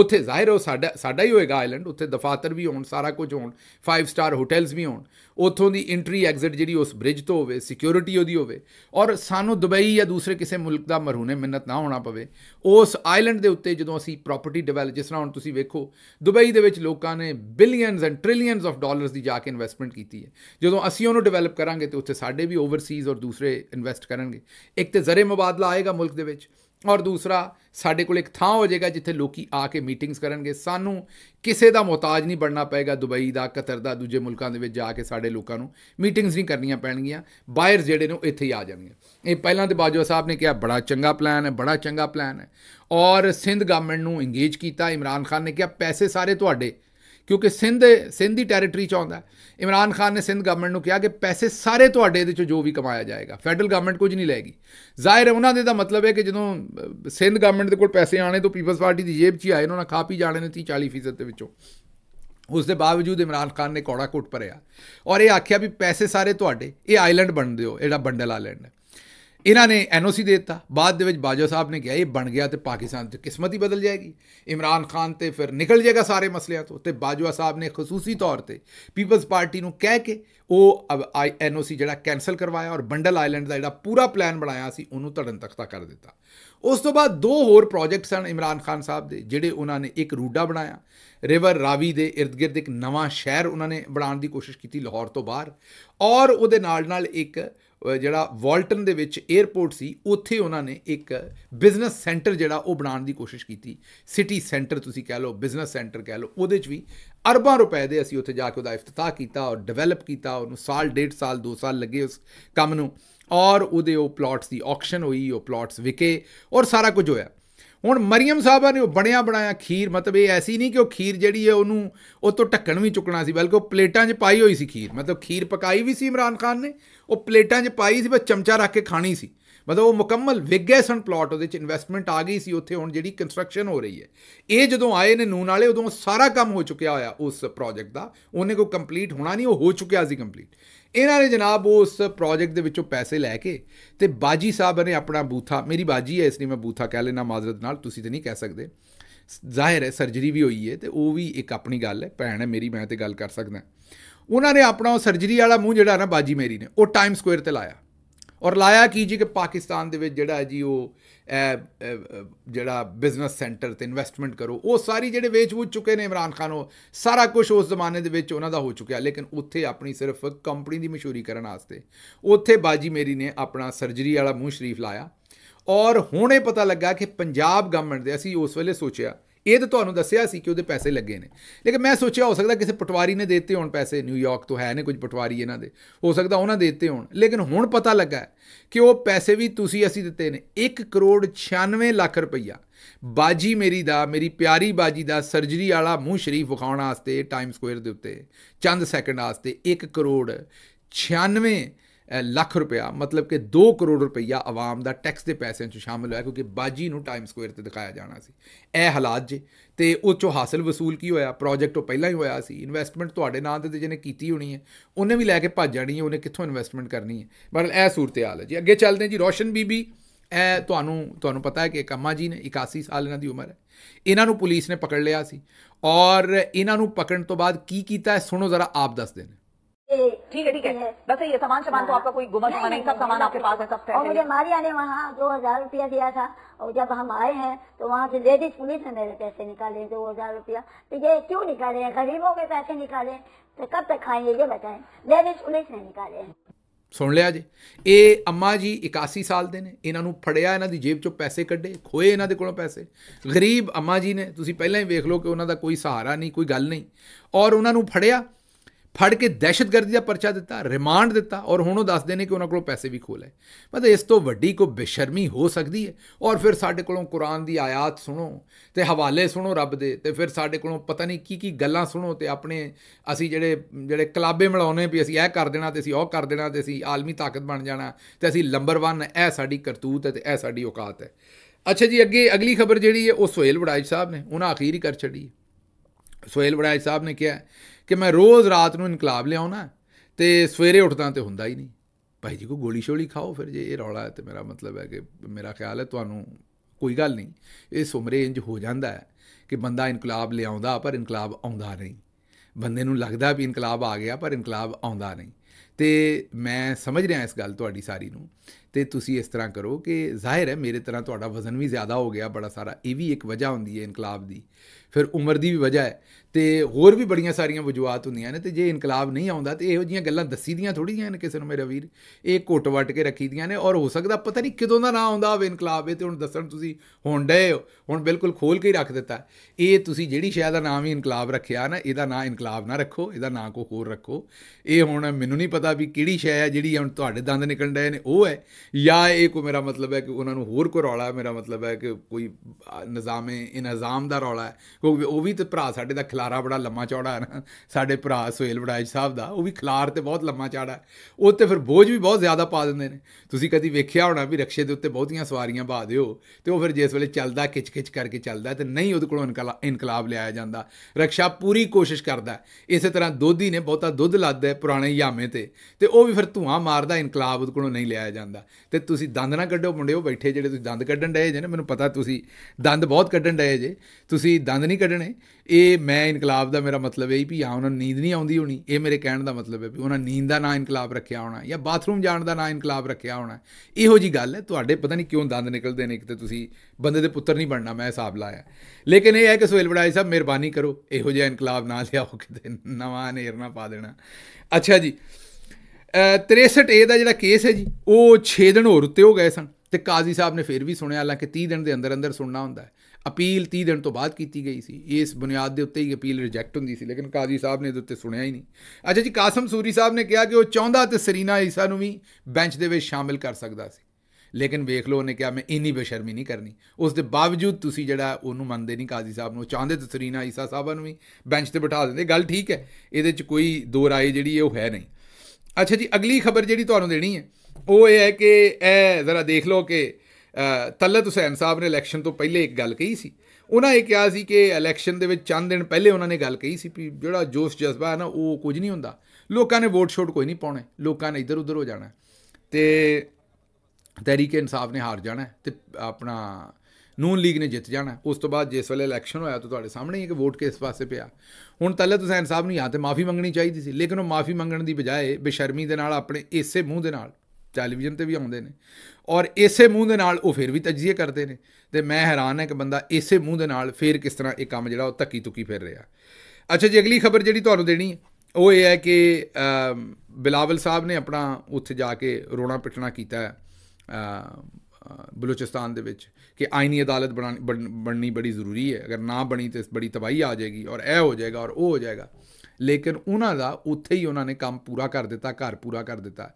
ਉੱਥੇ ਜ਼ਾਹਿਰ ਹੋ ਸਾਡਾ ਸਾਡਾ ਹੀ ਹੋਏਗਾ ਆਇਲੈਂਡ ਉੱਥੇ ਦਫਾਤਰ ਵੀ ਹੋਣ ਸਾਰਾ ਕੁਝ ਹੋਣ 5 ਸਟਾਰ ਹੋਟਲਸ ਵੀ ਹੋਣ ਉੱਥੋਂ ਦੀ ਐਂਟਰੀ ਐਗਜ਼ਿਟ ਜਿਹੜੀ ਉਸ ਬ੍ਰਿਜ ਤੋਂ ਹੋਵੇ ਸਿਕਿਉਰਿਟੀ ਉਹਦੀ ਹੋਵੇ ਔਰ ਸਾਨੂੰ ਦੁਬਈ ਜਾਂ ਦੂਸਰੇ ਕਿਸੇ ਮੁਲਕ ਦਾ ਮਰਹੂਨੇ ਮਿੰਨਤ ਨਾ ਹੋਣਾ ਪਵੇ ਉਸ ਆਈਲੈਂਡ ਦੇ ਉੱਤੇ ਜਦੋਂ ਅਸੀਂ ਪ੍ਰਾਪਰਟੀ ਡਿਵੈਲਪ ਜਿਸ ਤਰ੍ਹਾਂ ਹੁਣ ਤੁਸੀਂ ਵੇਖੋ ਦੁਬਈ ਦੇ ਵਿੱਚ ਲੋਕਾਂ ਨੇ billions and trillions of dollars ਦੀ ਜਾ ਕੇ ਇਨਵੈਸਟਮੈਂਟ ਕੀਤੀ ਹੈ ਜਦੋਂ ਅਸੀਂ ਉਹਨੂੰ ਡਿਵੈਲਪ ਕਰਾਂਗੇ ਤੇ ਉੱਥੇ ਸਾਡੇ ਵੀ ਓਵਰਸੀਜ਼ ਔਰ ਦੂਸਰੇ ਇਨਵੈਸਟ ਕਰਨਗੇ ਇੱਕ ਤੇ ਜ਼ਰੇ ਮੁਬਾਦਲਾ ਆਏਗਾ ਮੁਲਕ ਦੇ ਵਿੱਚ ਔਰ ਦੂਸਰਾ ਸਾਡੇ ਕੋਲ ਇੱਕ ਥਾਂ ਹੋ ਜਾਏਗਾ ਜਿੱਥੇ ਲੋਕੀ ਆ ਕੇ ਮੀਟਿੰਗਸ ਕਰਨਗੇ ਸਾਨੂੰ ਕਿਸੇ ਦਾ ਮੁਹਤਾਜ ਨਹੀਂ ਬਣਨਾ ਪਏਗਾ ਦੁਬਈ ਦਾ ਕਤਰ ਦਾ ਦੂਜੇ ਮੁਲਕਾਂ ਦੇ ਵਿੱਚ ਜਾ ਕੇ ਸਾਡੇ ਲੋਕਾਂ ਨੂੰ ਮੀਟਿੰਗਸ ਨਹੀਂ ਕਰਨੀਆਂ ਪੈਣਗੀਆਂ ਬਾਇਰਸ ਜਿਹੜੇ ਨੇ ਇੱਥੇ ਹੀ ਆ ਜਾਣਗੇ ਇਹ ਪਹਿਲਾਂ ਤੇ ਬਾਜਵਾ ਸਾਹਿਬ ਨੇ ਕਿਹਾ ਬੜਾ ਚੰਗਾ ਪਲਾਨ ਹੈ ਬੜਾ ਚੰਗਾ ਪਲਾਨ ਹੈ ਔਰ ਸਿੰਧ ਗਵਰਨਮੈਂਟ ਨੂੰ ਇੰਗੇਜ ਕੀਤਾ ਇਮਰਾਨ ਖਾਨ ਨੇ ਕਿਹਾ ਪੈਸੇ ਸਾਰੇ ਤੁਹਾਡੇ ਕਿਉਂਕਿ ਸਿੰਧ ਸਿੰਧ ਦੀ ਟੈਰੀਟਰੀ ਚ ਆਉਂਦਾ ਇਮਰਾਨ ਖਾਨ ਨੇ ਸਿੰਧ ਗਵਰਨਮੈਂਟ ਨੂੰ ਕਿਹਾ ਕਿ ਪੈਸੇ ਸਾਰੇ ਤੁਹਾਡੇ ਇਹਦੇ ਚ ਜੋ ਵੀ ਕਮਾਇਆ ਜਾਏਗਾ ਫੈਡਰਲ ਗਵਰਨਮੈਂਟ ਕੁਝ ਨਹੀਂ ਲੈਗੀ ਜ਼ਾਹਿਰ ਹੈ ਉਹਨਾਂ ਦੇ ਦਾ ਮਤਲਬ ਹੈ ਕਿ ਜਦੋਂ ਸਿੰਧ ਗਵਰਨਮੈਂਟ ਦੇ ਕੋਲ ਪੈਸੇ ਆਣੇ ਤੋਂ ਪੀਪਲਸ ਪਾਰਟੀ ਦੀ ਜੇਬ 'ਚ ਹੀ ਆਏ ਉਹਨਾਂ ਖਾ ਪੀ ਜਾਣੇ ਨੇ 30 40% ਦੇ ਵਿੱਚੋਂ ਉਸ ਦੇ ਬਾਵਜੂਦ ਇਮਰਾਨ ਖਾਨ ਨੇ ਕੋੜਾ ਕੋਟ ਭਰਿਆ ਔਰ ਇਹ ਆਖਿਆ ਵੀ ਪੈਸੇ ਸਾਰੇ ਤੁਹਾਡੇ ਇਹ ਆਈਲੈਂਡ ਬਣ ਦਿਓ ਇਹਦਾ ਬੰਡਲ ਆਈਲੈਂਡ ਹੈ ਇਹਨਾਂ ਨੇ ਐਨਓਸੀ ਦੇ ਦਿੱਤਾ ਬਾਅਦ ਦੇ ਵਿੱਚ ਬਾਜਵਾ ਸਾਹਿਬ ਨੇ ਕਿਹਾ ਇਹ ਬਣ ਗਿਆ ਤੇ ਪਾਕਿਸਤਾਨ ਤੇ ਕਿਸਮਤ ਹੀ ਬਦਲ ਜਾਏਗੀ ਇਮਰਾਨ ਖਾਨ ਤੇ ਫਿਰ ਨਿਕਲ ਜਾਏਗਾ ਸਾਰੇ ਮਸਲਿਆਂ ਤੋਂ ਤੇ ਬਾਜਵਾ ਸਾਹਿਬ ਨੇ ਖਸੂਸੀ ਤੌਰ ਤੇ ਪੀਪਲਸ ਪਾਰਟੀ ਨੂੰ ਕਹਿ ਕੇ ਉਹ ਐਨਓਸੀ ਜਿਹੜਾ ਕੈਨਸਲ ਕਰਵਾਇਆ ਔਰ ਬੰਡਲ ਆਈਲੈਂਡ ਦਾ ਜਿਹੜਾ ਪੂਰਾ ਪਲਾਨ ਬਣਾਇਆ ਸੀ ਉਹਨੂੰ ਧੜਨ ਤਖਤਾ ਕਰ ਦਿੱਤਾ ਉਸ ਤੋਂ ਬਾਅਦ ਦੋ ਹੋਰ ਪ੍ਰੋਜੈਕਟ ਸਨ ਇਮਰਾਨ ਖਾਨ ਸਾਹਿਬ ਦੇ ਜਿਹੜੇ ਉਹਨਾਂ ਨੇ ਇੱਕ ਰੂਡਾ ਬਣਾਇਆ ਰਿਵਰ ਰਾਵੀ ਦੇ ird-gird ਇੱਕ ਨਵਾਂ ਸ਼ਹਿਰ ਉਹਨਾਂ ਨੇ ਬਣਾਉਣ ਦੀ ਕੋਸ਼ਿਸ਼ ਕੀਤੀ ਲਾਹੌਰ ਤੋਂ ਬਾਹਰ ਔਰ ਉਹਦੇ ਨਾਲ ਨਾਲ ਇੱਕ ਜਿਹੜਾ ਵਾਲਟਨ ਦੇ ਵਿੱਚ 에어ਪੋਰਟ ਸੀ ਉੱਥੇ ਉਹਨਾਂ ਨੇ ਇੱਕ ਬਿਜ਼ਨਸ ਸੈਂਟਰ ਜਿਹੜਾ ਉਹ ਬਣਾਉਣ ਦੀ ਕੋਸ਼ਿਸ਼ ਕੀਤੀ ਸਿਟੀ ਸੈਂਟਰ ਤੁਸੀਂ ਕਹਿ ਲਓ ਬਿਜ਼ਨਸ ਸੈਂਟਰ ਕਹਿ ਲਓ ਉਹਦੇ 'ਚ ਵੀ ਅਰਬਾਂ ਰੁਪਏ ਦੇ ਅਸੀਂ ਉੱਥੇ ਜਾ ਕੇ ਉਹਦਾ ਇਫਤਤਾਹ ਕੀਤਾ ਔਰ ਡਿਵੈਲਪ ਕੀਤਾ ਉਹਨੂੰ ਸਾਲ ਡੇਢ ਸਾਲ 2 ਸਾਲ ਲੱਗੇ ਉਸ ਕੰਮ ਨੂੰ ਔਰ ਉਹਦੇ ਉਹ ਪਲਾਟਸ ਦੀ ਆਕਸ਼ਨ ਹੋਈ ਉਹ ਪਲਾਟਸ ਵਿਕੇ ਔਰ ਸਾਰਾ ਕੁਝ ਹੋਇਆ ਹੁਣ ਮਰੀਮ ਸਾਹਿਬਾ ਨੇ ਉਹ ਬਣਿਆ ਬਣਾਇਆ ਖੀਰ ਮਤਲਬ ਇਹ ਐਸੀ ਨਹੀਂ ਕਿ ਉਹ ਖੀਰ ਜਿਹੜੀ ਹੈ ਉਹਨੂੰ ਉਹ ਤੋਂ ਢੱਕਣ ਵੀ ਚੁੱਕਣਾ ਸੀ ਬਲਕਿ ਉਹ ਪਲੇਟਾਂ 'ਚ ਪਾਈ ਹੋਈ ਸੀ ਖੀਰ ਮਤਲਬ ਖੀਰ ਪਕਾਈ ਵੀ ਸੀ ਇਮਰਾਨ ਖਾਨ ਨੇ ਉਹ ਪਲੇਟਾਂ 'ਚ ਪਾਈ ਸੀ ਬਸ ਚਮਚਾ ਰੱਖ ਕੇ ਖਾਣੀ ਸੀ ਮਤਲਬ ਉਹ ਮੁਕੰਮਲ ਵਿਗੈਸਨ ਪਲਾਟ ਉਹਦੇ 'ਚ ਇਨਵੈਸਟਮੈਂਟ ਆ ਗਈ ਸੀ ਉੱਥੇ ਹੁਣ ਜਿਹੜੀ ਕੰਸਟਰਕਸ਼ਨ ਹੋ ਰਹੀ ਹੈ ਇਹ ਜਦੋਂ ਆਏ ਨੇ ਨੂਨ ਵਾਲੇ ਉਦੋਂ ਸਾਰਾ ਕੰਮ ਹੋ ਚੁੱਕਿਆ ਹੋਇਆ ਉਸ ਪ੍ਰੋਜੈਕਟ ਦਾ ਉਹਨੇ ਕੋ ਕੰਪਲੀਟ ਹੋਣਾ ਨਹੀਂ ਉਹ ਹੋ ਚੁੱਕਿਆ ਸੀ ਕੰਪਲੀਟ ਇਹਨਾਂ ਨੇ ਜਨਾਬ ਉਸ ਪ੍ਰੋਜੈਕਟ ਦੇ ਵਿੱਚੋਂ ਪੈਸੇ ਲੈ ਕੇ ਤੇ ਬਾਜੀ ਸਾਹਿਬ ਨੇ ਆਪਣਾ ਬੂਥਾ ਮੇਰੀ ਬਾਜੀ ਹੈ ਇਸ ਲਈ ਮੈਂ ਬੂਥਾ ਕਹਿ ਲੈਣਾ ਮਾਜ਼ਰਤ ਨਾਲ ਤੁਸੀਂ ਤੇ ਨਹੀਂ ਕਹਿ ਸਕਦੇ ਜ਼ਾਹਿਰ ਹੈ ਸਰਜਰੀ ਵੀ ਹੋਈ ਹੈ ਤੇ ਉਹ ਵੀ ਇੱਕ ਆਪਣੀ ਗੱਲ ਹੈ ਭੈਣ ਹੈ ਮੇਰੀ ਮੈਂ ਤੇ ਗੱਲ ਕਰ ਸਕਦਾ ਉਹਨਾਂ ਨੇ ਆਪਣਾ ਉਹ ਸਰਜਰੀ ਵਾਲਾ ਮੂੰਹ ਜਿਹੜਾ ਨਾ ਬਾਜੀ ਮੇਰੀ ਨੇ ਉਹ ਟਾਈਮ ਸਕੁਅਰ ਤੇ ਲਾਇਆ ਔਰ ਲਾਇਆ ਕੀ ਜੀ ਕਿ ਪਾਕਿਸਤਾਨ ਦੇ ਵਿੱਚ ਜਿਹੜਾ ਜੀ ਉਹ ਜਿਹੜਾ ਬਿਜ਼ਨਸ ਸੈਂਟਰ ਤੇ ਇਨਵੈਸਟਮੈਂਟ ਕਰੋ ਉਹ ਸਾਰੀ ਜਿਹੜੇ ਵੇਚ ਵੁੱਚ ਚੁੱਕੇ ਨੇ ਇਮਰਾਨ ਖਾਨ ਉਹ ਸਾਰਾ ਕੁਝ ਉਸ ਜ਼ਮਾਨੇ ਦੇ ਵਿੱਚ ਉਹਨਾਂ ਦਾ ਹੋ ਚੁੱਕਿਆ ਲੇਕਿਨ ਉੱਥੇ ਆਪਣੀ ਸਿਰਫ ਕੰਪਨੀ ਦੀ ਮਸ਼ਹੂਰੀ ਕਰਨ ਵਾਸਤੇ ਉੱਥੇ ਬਾਜੀ ਮੇਰੀ ਨੇ ਆਪਣਾ ਸਰਜਰੀ ਵਾਲਾ ਮੂੰਹ ਸ਼ਰੀਫ ਲਾਇਆ ਔਰ ਹੁਣੇ ਪਤਾ ਲੱਗਾ ਕਿ ਪੰਜਾਬ ਗਵਰਨਮੈਂਟ ਦੇ ਅਸੀਂ ਉਸ ਵੇਲੇ ਸੋਚਿਆ ਇਹ ਤਾਂ ਤੁਹਾਨੂੰ ਦੱਸਿਆ ਸੀ ਕਿ ਉਹਦੇ ਪੈਸੇ ਲੱਗੇ ਨੇ ਲੇਕਿਨ ਮੈਂ ਸੋਚਿਆ ਹੋ ਸਕਦਾ ਕਿਸੇ ਪਟਵਾਰੀ ਨੇ ਦਿੱਤੇ ਹੋਣ ਪੈਸੇ ਨਿਊਯਾਰਕ ਤੋਂ ਹੈ ਨੇ ਕੁਝ ਪਟਵਾਰੀ ਇਹਨਾਂ ਦੇ ਹੋ ਸਕਦਾ ਉਹਨਾਂ ਦੇ ਦਿੱਤੇ ਹੋਣ ਲੇਕਿਨ ਹੁਣ ਪਤਾ ਲੱਗਾ ਕਿ ਉਹ ਪੈਸੇ ਵੀ ਤੁਸੀਂ ਅਸੀਂ ਦਿੱਤੇ ਨੇ 1 ਕਰੋੜ 96 ਲੱਖ ਰੁਪਈਆ ਬਾਜੀ ਮੇਰੀ ਦਾ ਮੇਰੀ ਪਿਆਰੀ ਬਾਜੀ ਦਾ ਸਰਜਰੀ ਵਾਲਾ ਮੂੰਹ ਸ਼ਰੀਫ ਵਿਖਾਉਣ ਵਾਸਤੇ ਟਾਈਮ ਸਕੁਅਰ ਦੇ ਉੱਤੇ ਚੰਦ ਸੈਕਿੰਡ ਵਾਸਤੇ 1 ਕਰੋੜ 96 ਲੱਖ ਰੁਪਇਆ ਮਤਲਬ ਕਿ 2 ਕਰੋੜ ਰੁਪਇਆ ਆਵਾਮ ਦਾ ਟੈਕਸ ਦੇ ਪੈਸਿਆਂ 'ਚ ਸ਼ਾਮਲ ਹੋਇਆ ਕਿਉਂਕਿ ਬਾਜੀ ਨੂੰ ਟਾਈਮ ਸਕੁਅਰ ਤੇ ਦਿਖਾਇਆ ਜਾਣਾ ਸੀ ਇਹ ਹਾਲਾਤ ਜੇ ਤੇ ਉਹ ਚੋਂ ਹਾਸਲ ਵਸੂਲ ਕੀ ਹੋਇਆ ਪ੍ਰੋਜੈਕਟ ਉਹ ਪਹਿਲਾਂ ਹੀ ਹੋਇਆ ਸੀ ਇਨਵੈਸਟਮੈਂਟ ਤੁਹਾਡੇ ਨਾਂ ਤੇ ਜਿਹਨੇ ਕੀਤੀ ਹੋਣੀ ਹੈ ਉਹਨੇ ਵੀ ਲੈ ਕੇ ਭੱਜ ਜਾਣੀ ਹੈ ਉਹਨੇ ਕਿੱਥੋਂ ਇਨਵੈਸਟਮੈਂਟ ਕਰਨੀ ਹੈ ਪਰ ਇਹ ਸੂਰਤ ਹਾਲ ਹੈ ਜੀ ਅੱਗੇ ਚੱਲਦੇ ਜੀ ਰੋਸ਼ਨ ਬੀਬੀ ਇਹ ਤੁਹਾਨੂੰ ਤੁਹਾਨੂੰ ਪਤਾ ਹੈ ਕਿ ਕਮਾ ਜੀ ਨੇ 81 ਸਾਲ ਇਹਨਾਂ ਦੀ ਉਮਰ ਹੈ ਇਹਨਾਂ ਨੂੰ ਪੁਲਿਸ ਨੇ ਪਕੜ ਲਿਆ ਸੀ ਔਰ ਇਹਨਾਂ ਨੂੰ ਪਕੜਨ ਤੋਂ ਬਾਅਦ ਕੀ ਕੀਤਾ ਸੁਣੋ ਜ਼ਰਾ ਆਪ ਦੱਸਦੇ ਨੇ ठीक है ठीक है बस ये सामान सामान तो हाँ। आपका कोई गुमा नहीं, नहीं सब सामान आपके पास है सब और मुझे मारिया ने वहाँ दो हजार रुपया दिया था और जब हम आए हैं तो वहाँ से लेडीज पुलिस ने मेरे पैसे निकाले दो हजार रुपया तो ये क्यों निकाले हैं गरीबों के पैसे निकाले तो कब तक खाएंगे ये बताएं लेडीज ਪੁਲਿਸ ਨੇ ਨਿਕਾਲੇ ਸੁਣ ਲਿਆ ਜੀ ਇਹ ਅੰਮਾ ਜੀ 81 ਸਾਲ ਦੇ ਨੇ ਇਹਨਾਂ ਨੂੰ ਫੜਿਆ ਇਹਨਾਂ ਦੀ ਜੇਬ ਚੋਂ ਪੈਸੇ ਕੱਢੇ ਖੋਏ ਇਹਨਾਂ ਦੇ ਕੋਲੋਂ ਪੈਸੇ ਗਰੀਬ ਅੰਮਾ ਜੀ ਨੇ ਤੁਸੀਂ ਪਹਿਲਾਂ ਹੀ ਵੇਖ ਲਓ ਕਿ ਉਹਨਾਂ ਦਾ ਕੋਈ ਸਹਾਰਾ ਨਹੀਂ ਕੋਈ ਗੱਲ ਨਹੀਂ ਔਰ ਉਹਨਾਂ ਫੜ ਕੇ ਦਹਿਸ਼ਤਗਰਦੀ ਦਾ ਪਰਚਾ ਦਿੱਤਾ ਰਿਮਾਂਡ ਦਿੱਤਾ ਔਰ ਹੁਣ ਉਹ ਦੱਸਦੇ ਨੇ ਕਿ ਉਹਨਾਂ ਕੋਲ ਪੈਸੇ ਵੀ ਖੋਲੇ ਮਤਲਬ ਇਸ ਤੋਂ ਵੱਡੀ ਕੋ ਬੇਸ਼ਰਮੀ ਹੋ ਸਕਦੀ ਹੈ ਔਰ ਫਿਰ ਸਾਡੇ ਕੋਲੋਂ ਕੁਰਾਨ ਦੀ ਆਇਤ ਸੁਣੋ ਤੇ ਹਵਾਲੇ ਸੁਣੋ ਰੱਬ ਦੇ ਤੇ ਫਿਰ ਸਾਡੇ ਕੋਲੋਂ ਪਤਾ ਨਹੀਂ ਕੀ ਕੀ ਗੱਲਾਂ ਸੁਣੋ ਤੇ ਆਪਣੇ ਅਸੀਂ ਜਿਹੜੇ ਜਿਹੜੇ ਕਲਾਬੇ ਮਿਲਾਉਨੇ ਵੀ ਅਸੀਂ ਇਹ ਕਰ ਦੇਣਾ ਤੇ ਅਸੀਂ ਉਹ ਕਰ ਦੇਣਾ ਤੇ ਅਸੀਂ ਆਲਮੀ ਤਾਕਤ ਬਣ ਜਾਣਾ ਤੇ ਅਸੀਂ ਨੰਬਰ 1 ਇਹ ਸਾਡੀ ਕਰਤੂਤ ਹੈ ਤੇ ਇਹ ਸਾਡੀ ਔਕਾਤ ਹੈ ਅੱਛਾ ਜੀ ਅੱਗੇ ਅਗਲੀ ਖਬਰ ਜਿਹੜੀ ਹੈ ਉਹ ਸੁਹੇਲ ਵੜਾਈ ਸਾਹਿਬ ਨੇ ਉਹਨਾਂ ਅਖੀਰ ਹੀ ਕਰ ਛੱਡੀ ਸੁਹੇਲ ਵੜਾਈ ਸਾਹਿਬ ਨੇ ਕਿਹਾ ਕਿ ਮੈਂ ਰੋਜ਼ ਰਾਤ ਨੂੰ ਇਨਕਲਾਬ ਲਿਆਉਣਾ ਤੇ ਸਵੇਰੇ ਉੱਠਦਾ ਤੇ ਹੁੰਦਾ ਹੀ ਨਹੀਂ ਭਾਈ ਜੀ ਕੋ ਗੋਲੀ ਛੋਲੀ ਖਾਓ ਫਿਰ ਜੇ ਇਹ ਰੌਲਾ ਹੈ ਤੇ ਮੇਰਾ ਮਤਲਬ ਹੈ ਕਿ ਮੇਰਾ ਖਿਆਲ ਹੈ ਤੁਹਾਨੂੰ ਕੋਈ ਗੱਲ ਨਹੀਂ ਇਹ ਸੁਮਰੇ ਇੰਜ ਹੋ ਜਾਂਦਾ ਹੈ ਕਿ ਬੰਦਾ ਇਨਕਲਾਬ ਲਿਆਉਂਦਾ ਪਰ ਇਨਕਲਾਬ ਆਉਂਦਾ ਨਹੀਂ ਬੰਦੇ ਨੂੰ ਲੱਗਦਾ ਵੀ ਇਨਕਲਾਬ ਆ ਗਿਆ ਪਰ ਇਨਕਲਾਬ ਆਉਂਦਾ ਨਹੀਂ ਤੇ ਮੈਂ ਸਮਝ ਰਿਹਾ ਇਸ ਗੱਲ ਤੁਹਾਡੀ ਸਾਰੀ ਨੂੰ ਤੇ ਤੁਸੀਂ ਇਸ ਤਰ੍ਹਾਂ ਕਰੋ ਕਿ ਜ਼ਾਹਿਰ ਹੈ ਮੇਰੇ ਤਰ੍ਹਾਂ ਤੁਹਾਡਾ ਵਜ਼ਨ ਵੀ ਜ਼ਿਆਦਾ ਹੋ ਗਿਆ ਬੜਾ ਸਾਰਾ ਇਹ ਵੀ ਇੱਕ ਵਜ੍ਹਾ ਹੁੰਦੀ ਹੈ ਇਨਕਲਾਬ ਦੀ ਫਿਰ ਉਮਰ ਦੀ ਵੀ ਵਜ੍ਹਾ ਹੈ ਤੇ ਹੋਰ ਵੀ ਬੜੀਆਂ ਸਾਰੀਆਂ ਵਜੂਹਾਂ ਹੁੰਦੀਆਂ ਨੇ ਤੇ ਜੇ ਇਨਕਲਾਬ ਨਹੀਂ ਆਉਂਦਾ ਤੇ ਇਹੋ ਜੀਆਂ ਗੱਲਾਂ ਦੱਸੀ ਦੀਆਂ ਥੋੜੀਆਂ ਨੇ ਕਿਸੇ ਨੂੰ ਮੇਰਾ ਵੀਰ ਇਹ ਘੁੱਟ ਵਟ ਕੇ ਰੱਖੀ ਦੀਆਂ ਨੇ ਔਰ ਹੋ ਸਕਦਾ ਪਤਾ ਨਹੀਂ ਕਿਦੋਂ ਦਾ ਨਾਂ ਆਉਂਦਾ ਹੋਵੇ ਇਨਕਲਾਬ ਇਹ ਤੇ ਹੁਣ ਦੱਸਣ ਤੁਸੀਂ ਹੁਣ ਡਏ ਹੋ ਹੁਣ ਬਿਲਕੁਲ ਖੋਲ ਕੇ ਹੀ ਰੱਖ ਦਿੱਤਾ ਇਹ ਤੁਸੀਂ ਜਿਹੜੀ ਸ਼ਾਇਦ ਦਾ ਨਾਮ ਹੀ ਇਨਕਲਾਬ ਰੱਖਿਆ ਨਾ ਇਹਦਾ ਨਾਂ ਇਨਕਲਾਬ ਨਾ ਰੱਖੋ ਇਹਦਾ ਨਾਂ ਕੋ ਹੋਰ ਰੱਖੋ ਇਹ ਹੁਣ ਮੈਨੂੰ ਨਹੀਂ ਪਤਾ ਵੀ ਕਿਹੜੀ ਸ਼ਾਇ ਹੈ ਜਿਹੜੀ ਹੁਣ ਤੁਹਾਡੇ ਦੰਦ ਨਿਕਲਣ ਡਏ ਨੇ ਉਹ ਹੈ ਜਾਂ ਇਹ ਕੋ ਮੇਰਾ ਮਤਲਬ ਹੈ ਕਿ ਉਹਨਾਂ ਨੂੰ ਹੋਰ ਕੋ ਰੌਲਾ ਹੈ ਮੇਰਾ ਮਤਲਬ ਹੈ ਕਿ ਕੋਈ ਨਿਜ਼ਾਮੇ ਇਨਜ਼ਾਮ ਦਾ ਰੌਲਾ ਹੈ ਕਿਉਂਕਿ ਉਹ ਵੀ ਤੇ ਭਰਾ ਸਾਡੇ ਦਾ ਖਲਾਰਾ ਬੜਾ ਲੰਮਾ ਚੌੜਾ ਹੈ ਨਾ ਸਾਡੇ ਭਰਾ ਸੁਹੇਲ ਵੜਾਈ ਸਾਹਿਬ ਦਾ ਉਹ ਵੀ ਖਲਾਰ ਤੇ ਬਹੁਤ ਲੰਮਾ ਚੌੜਾ ਹੈ ਉਹ ਤੇ ਫਿਰ ਬੋਝ ਵੀ ਬਹੁਤ ਜ਼ਿਆਦਾ ਪਾ ਦਿੰਦੇ ਨੇ ਤੁਸੀਂ ਕਦੀ ਵੇਖਿਆ ਹੋਣਾ ਵੀ ਰਕਸ਼ੇ ਦੇ ਉੱਤੇ ਬਹੁਤੀਆਂ ਸਵਾਰੀਆਂ ਬਾ ਦਿਓ ਤੇ ਉਹ ਫਿਰ ਜਿਸ ਵੇਲੇ ਚੱਲਦਾ ਖਿੱਚ-ਖਿੱਚ ਕਰਕੇ ਚੱਲਦਾ ਤੇ ਨਹੀਂ ਉਹਦੇ ਕੋਲੋਂ ਇਨਕਲਾਬ ਲਿਆਇਆ ਜਾਂਦਾ ਰਕਸ਼ਾ ਪੂਰੀ ਕੋਸ਼ਿਸ਼ ਕਰਦਾ ਇਸੇ ਤਰ੍ਹਾਂ ਦੋਧੀ ਨੇ ਬਹੁਤਾ ਦੁੱਧ ਲੱਦਦਾ ਪੁਰਾਣੇ ਯਾਮੇ ਤੇ ਤੇ ਉਹ ਵੀ ਫਿਰ ਧੂਆਂ ਮਾਰਦਾ ਇਨਕਲਾਬ ਉਹਦੇ ਕੋਲੋਂ ਨਹੀਂ ਲਿਆਇਆ ਜਾਂਦਾ ਤੇ ਤੁਸੀਂ ਦੰਦ ਨਾ ਕੱਢੋ ਮੁੰਡੇ ਉਹ ਬੈਠੇ ਜਿਹੜੇ ਤੁਸੀਂ ਦੰਦ ਕੱਢਣ ਡਏ ਜੇ ਨਾ ਮੈਨੂੰ ਪਤਾ ਤੁਸੀਂ ਦੰਦ ਬਹੁਤ ਕੱਢਣ ਡਏ ਜੇ ਤੁਸੀਂ ਦੰਦ ਨਹੀਂ ਕੱਢਣੇ ਇਹ ਮੈਂ ਇਨਕਲਾਬ ਦਾ ਮੇਰਾ ਮਤਲਬ ਇਹ ਵੀ ਆ ਉਹਨਾਂ ਨੂੰ ਨੀਂਦ ਨਹੀਂ ਆਉਂਦੀ ਹੋਣੀ ਇਹ ਮੇਰੇ ਕਹਿਣ ਦਾ ਮਤਲਬ ਹੈ ਵੀ ਉਹਨਾਂ ਨੀਂਦ ਦਾ ਨਾ ਇਨਕਲਾਬ ਰੱਖਿਆ ਹੋਣਾ ਜਾਂ ਬਾਥਰੂਮ ਜਾਣ ਦਾ ਨਾ ਇਨਕਲਾਬ ਰੱਖਿਆ ਹੋਣਾ ਇਹੋ ਜੀ ਗੱਲ ਹੈ ਤੁਹਾਡੇ ਪਤਾ ਨਹੀਂ ਕਿਉਂ ਦੰਦ ਨਿਕਲਦੇ ਨੇ ਇੱਕ ਤੇ ਤੁਸੀਂ ਬੰਦੇ ਦੇ ਪੁੱਤਰ ਨਹੀਂ ਬਣਨਾ ਮੈਂ ਹਿਸਾਬ ਲਾਇਆ ਲੇਕਿਨ ਇਹ ਹੈ ਕਿ ਸੁਹੇਲ ਬੜਾਈ ਸਾਹਿਬ ਮਿਹਰਬਾਨੀ ਕਰੋ ਇਹੋ ਜਿਹਾ ਇਨਕਲਾਬ ਨਾ ਲਿਆਓ ਕਿਤੇ ਨਵਾਂ ਨੇਰ ਨਾ ਪਾ ਦੇਣਾ ਅੱਛਾ ਜੀ 63A ਦਾ ਜਿਹੜਾ ਕੇਸ ਹੈ ਜੀ ਉਹ 6 ਦਿਨ ਹੋਰ ਉੱਤੇ ਹੋ ਗਏ ਸਨ ਤੇ ਕਾਜ਼ੀ ਸਾਹਿਬ ਨੇ ਫਿਰ ਵੀ ਸੁਣਿਆ ਹਾਲਾਂਕਿ 30 ਦਿਨ ਦੇ ਅੰਦਰ ਅੰਦਰ ਸੁਣਨਾ ਹੁੰਦਾ ਹੈ ਅਪੀਲ 30 ਦਿਨ ਤੋਂ ਬਾਅਦ ਕੀਤੀ ਗਈ ਸੀ ਇਸ ਬੁਨਿਆਦ ਦੇ ਉੱਤੇ ਹੀ ਅਪੀਲ ਰਿਜੈਕਟ ਹੁੰਦੀ ਸੀ ਲੇਕਿਨ ਕਾਜ਼ੀ ਸਾਹਿਬ ਨੇ ਇਹਦੇ ਉੱਤੇ ਸੁਣਿਆ ਹੀ ਨਹੀਂ ਅੱਛਾ ਜੀ ਕਾਸਮ ਸੂਰੀ ਸਾਹਿਬ ਨੇ ਕਿਹਾ ਕਿ ਉਹ ਚਾਹੁੰਦਾ ਤੇ ਸਰੀਨਾ ਈਸਾ ਨੂੰ ਵੀ ਬੈਂਚ ਦੇ ਵਿੱਚ ਸ਼ਾਮਿਲ ਕਰ ਸਕਦਾ ਸੀ ਲੇਕਿਨ ਵੇਖ ਲਓ ਉਹਨੇ ਕਿਹਾ ਮੈਂ ਇੰਨੀ ਬੇਸ਼ਰਮੀ ਨਹੀਂ ਕਰਨੀ ਉਸ ਦੇ ਬਾਵਜੂਦ ਤੁਸੀਂ ਜਿਹੜਾ ਉਹਨੂੰ ਮੰਨਦੇ ਨਹੀਂ ਕਾਜ਼ੀ ਸਾਹਿਬ ਨੂੰ ਚਾਹੁੰਦੇ ਤੇ ਸਰੀਨਾ ਈਸਾ ਸਾਹਿਬਾਂ ਨੂੰ ਵੀ ਬੈਂਚ ਤੇ ਬਿਠਾ ਦਿੰਦੇ ਗੱਲ ਠੀਕ ਹੈ ਇਹਦੇ ਵਿੱਚ ਕੋਈ ਦੋ رائے ਜਿਹੜੀ ਉਹ ਹੈ ਨਹੀਂ ਅੱਛਾ ਜੀ ਅਗਲੀ ਖਬਰ ਜਿਹੜੀ ਤੁਹਾਨੂੰ ਦੇਣੀ ਹੈ ਉਹ ਇਹ ਹੈ ਕਿ ਇਹ ਜ਼ਰਾ ਦੇਖ ਲਓ ਕਿ ਤਲਤ ਹੁਸੈਨ ਸਾਹਿਬ ਨੇ ਇਲੈਕਸ਼ਨ ਤੋਂ ਪਹਿਲੇ ਇੱਕ ਗੱਲ ਕਹੀ ਸੀ ਉਹਨਾਂ ਇਹ ਕਿਹਾ ਸੀ ਕਿ ਇਲੈਕਸ਼ਨ ਦੇ ਵਿੱਚ ਚੰਦ ਦਿਨ ਪਹਿਲੇ ਉਹਨਾਂ ਨੇ ਗੱਲ ਕਹੀ ਸੀ ਕਿ ਜਿਹੜਾ ਜੋਸ਼ ਜਜ਼ਬਾ ਹੈ ਨਾ ਉਹ ਕੁਝ ਨਹੀਂ ਹੁੰਦਾ ਲੋਕਾਂ ਨੇ ਵੋਟ ਛੋਟ ਕੋਈ ਨਹੀਂ ਪਾਉਣੇ ਲੋਕਾਂ ਨੇ ਇੱਧਰ ਉੱਧਰ ਹੋ ਜਾਣਾ ਤੇ ਤਹਿਰੀਕ ਇਨਸਾਫ ਨੇ ਹਾਰ ਜਾਣਾ ਤੇ ਆਪਣਾ ਨੂਨ ਲੀਗ ਨੇ ਜਿੱਤ ਜਾਣਾ ਉਸ ਤੋਂ ਬਾਅਦ ਜਿਸ ਵੇਲੇ ਇਲੈਕਸ਼ਨ ਹੋਇਆ ਤਾਂ ਤੁਹਾਡੇ ਸਾਹਮਣੇ ਹੀ ਹੈ ਕਿ ਵੋਟ ਕਿਸ ਪਾਸੇ ਪਿਆ ਹੁਣ ਤੱਲੇ ਤੁਸੀਂ ਸਾਹਿਬ ਨੂੰ ਯਾਂ ਤੇ ਮਾਫੀ ਮੰਗਣੀ ਚਾਹੀਦੀ ਸੀ ਲੇਕਿਨ ਉਹ ਮਾਫੀ ਮੰਗਣ ਦੀ ਬਜਾਏ ਬੇਸ਼ਰਮੀ ਦੇ ਨਾਲ ਆਪਣੇ ਇਸੇ ਮੂੰਹ ਦੇ ਨਾਲ ਟੈਲੀਵਿਜ਼ਨ ਤੇ ਵੀ ਆਉਂਦੇ ਨੇ ਔਰ ਇਸੇ ਮੂੰਹ ਦੇ ਨਾਲ ਉਹ ਫਿਰ ਵੀ ਤਜ਼ੀਏ ਕਰਦੇ ਨੇ ਤੇ ਮੈਂ ਹੈਰਾਨ ਹਾਂ ਕਿ ਬੰਦਾ ਇਸੇ ਮੂੰਹ ਦੇ ਨਾਲ ਫੇਰ ਕਿਸ ਤਰ੍ਹਾਂ ਇਹ ਕੰਮ ਜਿਹੜਾ ਉਹ ਤੱਕੀ ਤੁਕੀ ਫਿਰ ਰਿਹਾ ਅੱਛਾ ਜੀ ਅਗਲੀ ਖਬਰ ਜਿਹੜੀ ਤੁਹਾਨੂੰ ਦੇਣੀ ਹੈ ਉਹ ਇਹ ਹੈ ਕਿ ਬਿਲਾਵਲ ਸਾਹਿਬ ਨੇ ਆਪਣਾ ਉੱਥੇ ਜਾ ਕੇ ਰੋਣਾ ਪਿਟਣਾ ਕੀਤਾ ਬਲੋਚਿਸਤਾਨ ਦੇ ਵਿੱਚ ਕਿ ਆਇਨੀ ਅਦਾਲਤ ਬਣਨੀ ਬੜੀ ਜ਼ਰੂਰੀ ਹੈ ਅਗਰ ਨਾ ਬਣੀ ਤੇ ਬੜੀ ਤਬਾਹੀ ਆ ਜਾਏਗੀ ਔਰ ਇਹ ਹੋ ਜਾਏਗਾ ਔਰ ਉਹ ਹੋ ਜਾਏਗਾ ਲੇਕਿਨ ਉਹਨਾਂ ਦਾ ਉੱਥੇ ਹੀ ਉਹਨਾਂ ਨੇ ਕੰਮ ਪੂਰਾ ਕਰ ਦਿੱਤਾ ਘਰ ਪੂਰਾ ਕਰ ਦਿੱਤਾ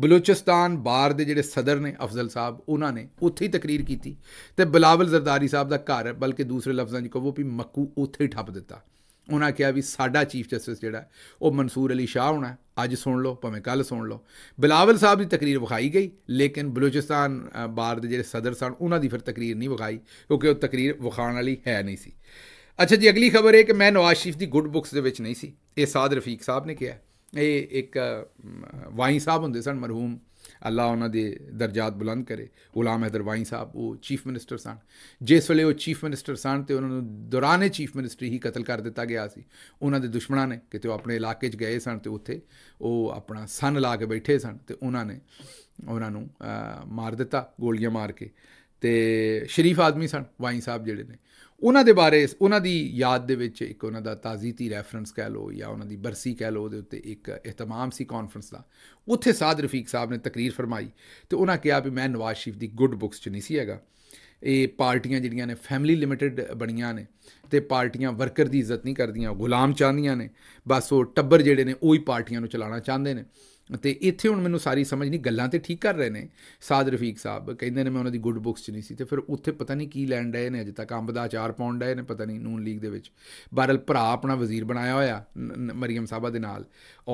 ਬਲੋਚਿਸਤਾਨ ਬਾਰ ਦੇ ਜਿਹੜੇ ਸਦਰ ਨੇ ਅਫਜ਼ਲ ਸਾਹਿਬ ਉਹਨਾਂ ਨੇ ਉੱਥੇ ਹੀ ਤਕਰੀਰ ਕੀਤੀ ਤੇ ਬਲਾਵਲ ਜ਼ਰਦਾਰੀ ਸਾਹਿਬ ਦਾ ਘਰ ਬਲਕਿ ਦੂਸਰੇ ਲਫ਼ਜ਼ਾਂ 'ਚ ਕਹੋ ਵੀ ਮੱਕੂ ਉੱਥੇ ਹੀ ਠੱਪ ਦਿੱਤਾ ਉਹਨਾਂ ਕਿਹਾ ਵੀ ਸਾਡਾ ਚੀਫ ਜਸਟਿਸ ਜਿਹੜਾ ਉਹ ਮਨਸੂਰ ਅਲੀ ਸ਼ਾਹ ਹੋਣਾ ਅੱਜ ਸੁਣ ਲਓ ਭਾਵੇਂ ਕੱਲ ਸੁਣ ਲਓ ਬਿਲਾਵਲ ਸਾਹਿਬ ਦੀ ਤਕਰੀਰ ਵਿਖਾਈ ਗਈ ਲੇਕਿਨ ਬਲੂਚਿਸਤਾਨ ਬਾਰ ਦੇ ਜਿਹੜੇ ਸਦਰ ਸਨ ਉਹਨਾਂ ਦੀ ਫਿਰ ਤਕਰੀਰ ਨਹੀਂ ਵਿਖਾਈ ਕਿਉਂਕਿ ਉਹ ਤਕਰੀਰ ਵਿਖਾਣ ਵਾਲੀ ਹੈ ਨਹੀਂ ਸੀ ਅੱਛਾ ਜੀ ਅਗਲੀ ਖਬਰ ਹੈ ਕਿ ਮੈਂ ਨਵਾਜ਼ ਸ਼ਰੀਫ ਦੀ ਗੁੱਡ ਬੁੱਕਸ ਦੇ ਵਿੱਚ ਨਹੀਂ ਸੀ ਇਹ ਸਾਦ ਰਫੀਕ ਸਾਹਿਬ ਨੇ ਕਿਹਾ ਇਹ ਇੱਕ ਵਾਈ ਸਾਹਿਬ ਹੁੰਦੇ ਸਨ ਮਰਹੂਮ ਅੱਲਾ ਉਹਨਾਂ ਦੇ ਦਰਜਾਤ ਬੁਲੰਦ ਕਰੇ ਗੁਲਾਮ ਵਾਈ ਸਾਹਿਬ ਉਹ ਚੀਫ ਮਿਨਿਸਟਰ ਸਨ ਜਿਸ ਵੇਲੇ ਉਹ ਚੀਫ ਮਿਨਿਸਟਰ ਸਨ ਤੇ ਉਹਨਾਂ ਨੂੰ ਦੌਰਾਨੇ ਚੀਫ ਮਿਨਿਸਟਰੀ ਹੀ ਕਤਲ ਕਰ ਦਿੱਤਾ ਗਿਆ ਸੀ ਉਹਨਾਂ ਦੇ ਦੁਸ਼ਮਣਾਂ ਨੇ ਕਿਤੇ ਉਹ ਆਪਣੇ ਇਲਾਕੇ 'ਚ ਗਏ ਸਨ ਤੇ ਉੱਥੇ ਉਹ ਆਪਣਾ ਸਨ ਲਾ ਕੇ ਬੈਠੇ ਸਨ ਤੇ ਉਹਨਾਂ ਨੇ ਉਹਨਾਂ ਨੂੰ ਮਾਰ ਦਿੱਤਾ ਗੋਲੀਆਂ ਮਾਰ ਕੇ ਤੇ ਸ਼ਰੀਫ ਆਦਮੀ ਸਨ ਵਾਈ ਸਾਹਿਬ ਜਿਹੜੇ ਨੇ ਉਹਨਾਂ ਦੇ ਬਾਰੇ ਉਹਨਾਂ ਦੀ ਯਾਦ ਦੇ ਵਿੱਚ ਇੱਕ ਉਹਨਾਂ ਦਾ ਤਾਜ਼ੀਤੀ ਰੈਫਰੈਂਸ ਕਹਿ ਲੋ ਜਾਂ ਉਹਨਾਂ ਦੀ ਬਰਸੀ ਕਹਿ ਲੋ ਦੇ ਉੱਤੇ ਇੱਕ ਇhtਮਾਮ ਸੀ ਕਾਨਫਰੰਸ ਦਾ ਉੱਥੇ ਸਾਦ ਰਫੀਕ ਸਾਹਿਬ ਨੇ ਤਕਰੀਰ ਫਰਮਾਈ ਤੇ ਉਹਨਾਂ ਕਿਹਾ ਵੀ ਮੈਂ ਨਵਾਜ਼ ਸ਼ਰੀਫ ਦੀ ਗੁੱਡ ਬੁੱਕਸ 'ਚ ਨਹੀਂ ਸੀ ਹੈਗਾ ਇਹ ਪਾਰਟੀਆਂ ਜਿਹੜੀਆਂ ਨੇ ਫੈਮਿਲੀ ਲਿਮਿਟਿਡ ਬਣੀਆਂ ਨੇ ਤੇ ਪਾਰਟੀਆਂ ਵਰਕਰ ਦੀ ਇੱਜ਼ਤ ਨਹੀਂ ਕਰਦੀਆਂ ਗੁਲਾਮ ਚਾਹੁੰਦੀਆਂ ਨੇ ਬਸ ਉਹ ਟੱਬਰ ਜਿਹੜੇ ਨੇ ਉਹੀ ਪਾਰਟੀਆਂ ਨੂੰ ਚਲਾਉਣਾ ਚਾਹੁੰਦੇ ਨੇ ਤੇ ਇੱਥੇ ਹੁਣ ਮੈਨੂੰ ਸਾਰੀ ਸਮਝ ਨਹੀਂ ਗੱਲਾਂ ਤੇ ਠੀਕ ਕਰ ਰਹੇ ਨੇ ਸਾਦ ਰਫੀਕ ਸਾਹਿਬ ਕਹਿੰਦੇ ਨੇ ਮੈਂ ਉਹਨਾਂ ਦੀ ਗੁੱਡ ਬੁੱਕਸ 'ਚ ਨਹੀਂ ਸੀ ਤੇ ਫਿਰ ਉੱਥੇ ਪਤਾ ਨਹੀਂ ਕੀ ਲੈਣ ਡਏ ਨੇ ਅਜੇ ਤੱਕ ਅੰਬ ਦਾ ਆਚਾਰ ਪਾਉਣ ਡਏ ਨੇ ਪਤਾ ਨਹੀਂ ਨੂਨ ਲੀਗ ਦੇ ਵਿੱਚ ਬਾਰਲ ਭਰਾ ਆਪਣਾ ਵਜ਼ੀਰ ਬਣਾਇਆ ਹੋਇਆ ਮਰੀਮ ਸਾਹਿਬਾ ਦੇ ਨਾਲ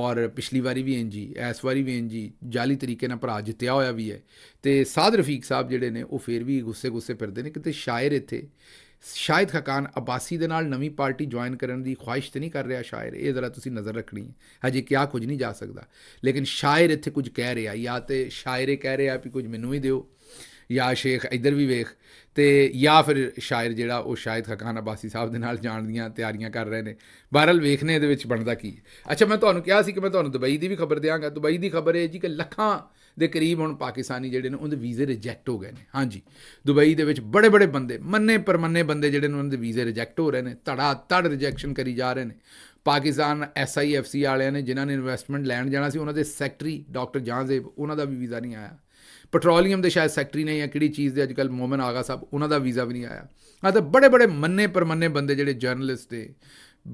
ਔਰ ਪਿਛਲੀ ਵਾਰੀ ਵੀ ਐਨਜੀ ਐਸ ਵਾਰੀ ਵੀ ਐਨਜੀ ਜਾਲੀ ਤਰੀਕੇ ਨਾਲ ਭਰਾ ਜਿੱਤਿਆ ਹੋਇਆ ਵੀ ਹੈ ਤੇ ਸਾਦ ਰਫੀਕ ਸਾਹਿਬ ਜਿਹੜੇ ਨੇ ਉਹ ਫੇਰ ਵੀ ਗੁੱਸੇ ਗੁੱਸੇ ਫਿਰਦੇ ਨੇ ਕਿਤੇ ਸ਼ਾਇਰ ਇੱਥੇ ਸ਼ਾਇਦ ਖਕਾਨ ਅਬਾਸੀ ਦੇ ਨਾਲ ਨਵੀਂ ਪਾਰਟੀ ਜੁਆਇਨ ਕਰਨ ਦੀ ਖੁਆਇਸ਼ ਤੇ ਨਹੀਂ ਕਰ ਰਿਹਾ ਸ਼ਾਇਰ ਇਹ ਜ਼ਰਾ ਤੁਸੀਂ ਨਜ਼ਰ ਰੱਖਣੀ ਹੈ ਹਜੇ ਕਿਆ ਕੁਝ ਨਹੀਂ ਜਾ ਸਕਦਾ ਲੇਕਿਨ ਸ਼ਾਇਰ ਇੱਥੇ ਕੁਝ ਕਹਿ ਰਿਹਾ ਜਾਂ ਤੇ ਸ਼ਾਇਰੇ ਕਹਿ ਰਿਹਾ ਵੀ ਕੁਝ ਮੈਨੂੰ ਵੀ ਦਿਓ ਜਾਂ ਸ਼ੇਖ ਇੱਧਰ ਵੀ ਵੇਖ ਤੇ ਜਾਂ ਫਿਰ ਸ਼ਾਇਰ ਜਿਹੜਾ ਉਹ ਸ਼ਾਇਦ ਖਕਾਨ ਅਬਾਸੀ ਸਾਹਿਬ ਦੇ ਨਾਲ ਜਾਣ ਦੀਆਂ ਤਿਆਰੀਆਂ ਕਰ ਰਹੇ ਨੇ ਬਹਰਲ ਵੇਖਨੇ ਦੇ ਵਿੱਚ ਬਣਦਾ ਕੀ ਅੱਛਾ ਮੈਂ ਤੁਹਾਨੂੰ ਕਿਹਾ ਸੀ ਕਿ ਮੈਂ ਤੁਹਾਨੂੰ ਦੁਬਈ ਦੀ ਵੀ ਖਬਰ ਦਿਆਂਗਾ ਦੁਬਈ ਦੀ ਖਬਰ ਹੈ ਜੀ ਕਿ ਲੱਖਾਂ ਦੇ ਕਰੀਬ ਹੁਣ ਪਾਕਿਸਤਾਨੀ ਜਿਹੜੇ ਨੇ ਉਹਦੇ ਵੀਜ਼ੇ ਰਿਜੈਕਟ ਹੋ ਗਏ ਨੇ ਹਾਂਜੀ ਦੁਬਈ ਦੇ ਵਿੱਚ ਬੜੇ ਬੜੇ ਬੰਦੇ ਮੰਨੇ ਪਰਮੰਨੇ ਬੰਦੇ ਜਿਹੜੇ ਨੇ ਉਹਨਾਂ ਦੇ ਵੀਜ਼ੇ ਰਿਜੈਕਟ ਹੋ ਰਹੇ ਨੇ ਧੜਾ ਧੜ ਰਿਜੈਕਸ਼ਨ ਕਰੀ ਜਾ ਰਹੇ ਨੇ ਪਾਕਿਸਤਾਨ ਐਸਆਈਐਫਸੀ ਵਾਲਿਆਂ ਨੇ ਜਿਨ੍ਹਾਂ ਨੇ ਇਨਵੈਸਟਮੈਂਟ ਲੈਣ ਜਾਣਾ ਸੀ ਉਹਨਾਂ ਦੇ ਸੈਕਟਰੀ ਡਾਕਟਰ ਜਾਂਜ਼ੇਬ ਉਹਨਾਂ ਦਾ ਵੀ ਵੀਜ਼ਾ ਨਹੀਂ ਆਇਆ ਪੈਟਰੋਲੀਅਮ ਦੇ ਸ਼ਾਇਦ ਸੈਕਟਰੀ ਨਹੀਂ ਜਾਂ ਕਿਹੜੀ ਚੀਜ਼ ਦੇ ਅੱਜਕੱਲ ਮੋਮਨ ਆਗਾ ਸਾਹਿਬ ਉਹਨਾਂ ਦਾ ਵੀਜ਼ਾ ਵੀ ਨਹੀਂ ਆਇਆ ਆ ਤਾਂ ਬੜੇ ਬੜੇ ਮੰਨੇ ਪਰਮੰਨੇ ਬੰਦੇ ਜਿਹੜੇ ਜਰਨਲਿਸਟ ਦੇ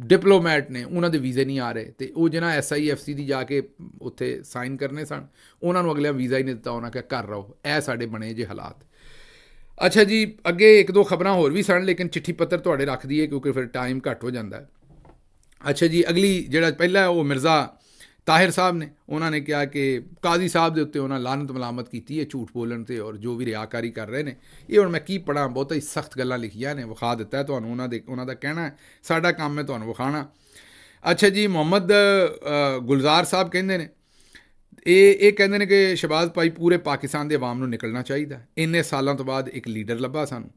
ਡਿਪਲੋਮੈਟ ਨੇ ਉਹਨਾਂ ਦੇ ਵੀਜ਼ੇ ਨਹੀਂ ਆ ਰਹੇ ਤੇ ਉਹ ਜਿਹਨਾਂ ਐਸਆਈਐਫਸੀ ਦੀ ਜਾ ਕੇ ਉੱਥੇ ਸਾਈਨ ਕਰਨੇ ਸਨ ਉਹਨਾਂ ਨੂੰ ਅਗਲਾ ਵੀਜ਼ਾ ਹੀ ਨਹੀਂ ਦਿੱਤਾ ਉਹਨਾਂ ਕਿਹਾ ਕਰ ਰਹੋ ਇਹ ਸਾਡੇ ਬਣੇ ਜੇ ਹਾਲਾਤ ਅੱਛਾ ਜੀ ਅੱਗੇ ਇੱਕ ਦੋ ਖਬਰਾਂ ਹੋਰ ਵੀ ਸਨ ਲੇਕਿਨ ਚਿੱਠੀ ਪੱਤਰ ਤੁਹਾਡੇ ਰੱਖ ਦਈਏ ਕਿਉਂਕਿ ਫਿਰ ਟਾਈਮ ਘੱਟ ਹੋ ਜਾਂਦਾ ਹੈ ਅੱਛਾ ਜੀ ਅਗਲੀ ਜਿਹੜਾ ਪਹਿਲਾ ਉਹ ਮਿਰਜ਼ਾ ਤਾਹਿਰ ਸਾਹਿਬ ਨੇ ਉਹਨਾਂ ਨੇ ਕਿਹਾ ਕਿ ਕਾਜ਼ੀ ਸਾਹਿਬ ਦੇ ਉੱਤੇ ਉਹਨਾਂ ਲਾਨਤ ਮਲਾਮਤ ਕੀਤੀ ਹੈ ਝੂਠ ਬੋਲਣ ਤੇ ਔਰ ਜੋ ਵੀ ਰਿਆਕਾਰੀ ਕਰ ਰਹੇ ਨੇ ਇਹ ਹੁਣ ਮੈਂ ਕੀ ਪੜਾਂ ਬਹੁਤ ਹੀ ਸਖਤ ਗੱਲਾਂ ਲਿਖੀਆਂ ਨੇ ਵਿਖਾ ਦਿੱਤਾ ਹੈ ਤੁਹਾਨੂੰ ਉਹਨਾਂ ਦੇ ਉਹਨਾਂ ਦਾ ਕਹਿਣਾ ਸਾਡਾ ਕੰਮ ਹੈ ਤੁਹਾਨੂੰ ਵਿਖਾਣਾ ਅੱਛਾ ਜੀ ਮੁਹੰਮਦ ਗੁਲਜ਼ਾਰ ਸਾਹਿਬ ਕਹਿੰਦੇ ਨੇ ਇਹ ਇਹ ਕਹਿੰਦੇ ਨੇ ਕਿ ਸ਼ਬਾਜ਼ ਭਾਈ ਪੂਰੇ ਪਾਕਿਸਤਾਨ ਦੇ ਆਵਾਮ ਨੂੰ ਨਿਕਲਣਾ ਚਾਹੀਦਾ ਇੰਨੇ ਸਾਲਾਂ ਤੋਂ ਬਾਅਦ ਇੱਕ ਲੀਡਰ ਲੱਭਾ ਸਾਨੂੰ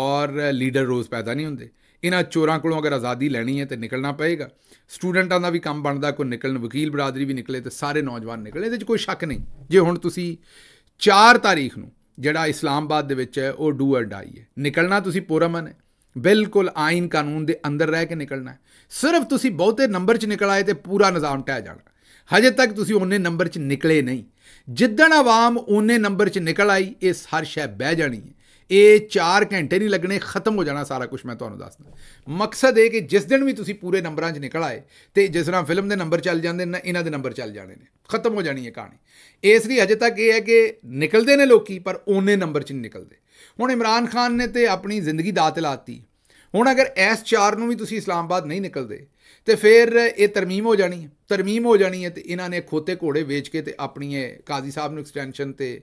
ਔਰ ਲੀਡਰ ਰੋਜ਼ ਪੈਦਾ ਨਹੀਂ ਹੁੰਦੇ ਇਹਨਾਂ ਚੋਰਾਂ ਕੋਲੋਂ ਅਗਰ ਆਜ਼ਾਦੀ ਲੈਣੀ ਹੈ ਤੇ ਨਿਕਲਣਾ ਪਏਗਾ ਸਟੂਡੈਂਟਾਂ ਦਾ ਵੀ ਕੰਮ ਬਣਦਾ ਕੋਈ ਨਿਕਲਣ ਵਕੀਲ ਬਰਾਦਰੀ ਵੀ ਨਿਕਲੇ ਤੇ ਸਾਰੇ ਨੌਜਵਾਨ ਨਿਕਲੇ ਇਹਦੇ 'ਚ ਕੋਈ ਸ਼ੱਕ ਨਹੀਂ ਜੇ ਹੁਣ ਤੁਸੀਂ 4 ਤਾਰੀਖ ਨੂੰ ਜਿਹੜਾ ਇਸਲਾਮਾਬਾਦ ਦੇ ਵਿੱਚ ਹੈ ਉਹ ਡੂ ਡਾਈ ਹੈ ਨਿਕਲਣਾ ਤੁਸੀਂ ਪੂਰਮਨ ਹੈ ਬਿਲਕੁਲ ਆਇਨ ਕਾਨੂੰਨ ਦੇ ਅੰਦਰ ਰਹਿ ਕੇ ਨਿਕਲਣਾ ਹੈ ਸਿਰਫ ਤੁਸੀਂ ਬਹੁਤੇ ਨੰਬਰ 'ਚ ਨਿਕਲ ਆਏ ਤੇ ਪੂਰਾ ਨਿਜ਼ਾਮ ਟਹਿ ਜਾਣਾ ਹਜੇ ਤੱਕ ਤੁਸੀਂ ਉਹਨੇ ਨੰਬਰ 'ਚ ਨਿਕਲੇ ਨਹੀਂ ਜਿੱਦਣ ਆਵਾਮ ਉਹਨੇ ਨੰਬਰ 'ਚ ਨਿਕਲ ਆਈ ਇਹ ਹਰ ਸ਼ੈ ਬਹਿ ਜਾਣੀ ਹੈ ਇਹ 4 ਘੰਟੇ ਨਹੀਂ ਲੱਗਣੇ ਖਤਮ ਹੋ ਜਾਣਾ ਸਾਰਾ ਕੁਝ ਮੈਂ ਤੁਹਾਨੂੰ ਦੱਸਦਾ ਮਕਸਦ ਇਹ ਕਿ ਜਿਸ ਦਿਨ ਵੀ ਤੁਸੀਂ ਪੂਰੇ ਨੰਬਰਾਂ 'ਚ ਨਿਕਲ ਆਏ ਤੇ ਜਿਸ ਤਰ੍ਹਾਂ ਫਿਲਮ ਦੇ ਨੰਬਰ ਚੱਲ ਜਾਂਦੇ ਨੇ ਇਹਨਾਂ ਦੇ ਨੰਬਰ ਚੱਲ ਜਾਣੇ ਨੇ ਖਤਮ ਹੋ ਜਾਣੀ ਹੈ ਕਹਾਣੀ ਇਸ ਲਈ ਅਜੇ ਤੱਕ ਇਹ ਹੈ ਕਿ ਨਿਕਲਦੇ ਨੇ ਲੋਕੀ ਪਰ ਉਹਨੇ ਨੰਬਰ 'ਚ ਨਹੀਂ ਨਿਕਲਦੇ ਹੁਣ ਇਮਰਾਨ ਖਾਨ ਨੇ ਤੇ ਆਪਣੀ ਜ਼ਿੰਦਗੀ ਦਾਤ ਲਾਤੀ ਹੁਣ ਅਗਰ ਐਸ 4 ਨੂੰ ਵੀ ਤੁਸੀਂ ਇਸਲਾਮਾਬਾਦ ਨਹੀਂ ਨਿਕਲਦੇ ਤੇ ਫਿਰ ਇਹ ਤਰਮੀਮ ਹੋ ਜਾਣੀ ਹੈ ਤਰਮੀਮ ਹੋ ਜਾਣੀ ਹੈ ਤੇ ਇਹਨਾਂ ਨੇ ਖੋਤੇ ਘੋੜੇ ਵੇਚ ਕੇ ਤੇ ਆਪਣੀ ਇਹ ਕਾਜ਼ੀ ਸਾਹਿਬ ਨੂੰ ਐਕਸਟੈਂਸ਼ਨ ਤੇ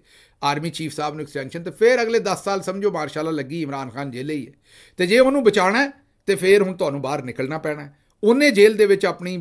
ਆਰਮੀ ਚੀਫ ਸਾਹਿਬ ਨੂੰ ਐਕਸਟੈਂਸ਼ਨ ਤੇ ਫਿਰ ਅਗਲੇ 10 ਸਾਲ ਸਮਝੋ ਮਾਰਸ਼ਾਲਾ ਲੱਗੀ ਇਮਰਾਨ ਖਾਨ ਜੇਲ੍ਹ ਹੀ ਹੈ ਤੇ ਜੇ ਉਹਨੂੰ ਬਚਾਣਾ ਤੇ ਫਿਰ ਹੁਣ ਤੁਹਾਨੂੰ ਬਾਹਰ ਨਿਕਲਣਾ ਪੈਣਾ ਉਹਨੇ ਜੇਲ੍ਹ ਦੇ ਵਿੱਚ ਆਪਣੀ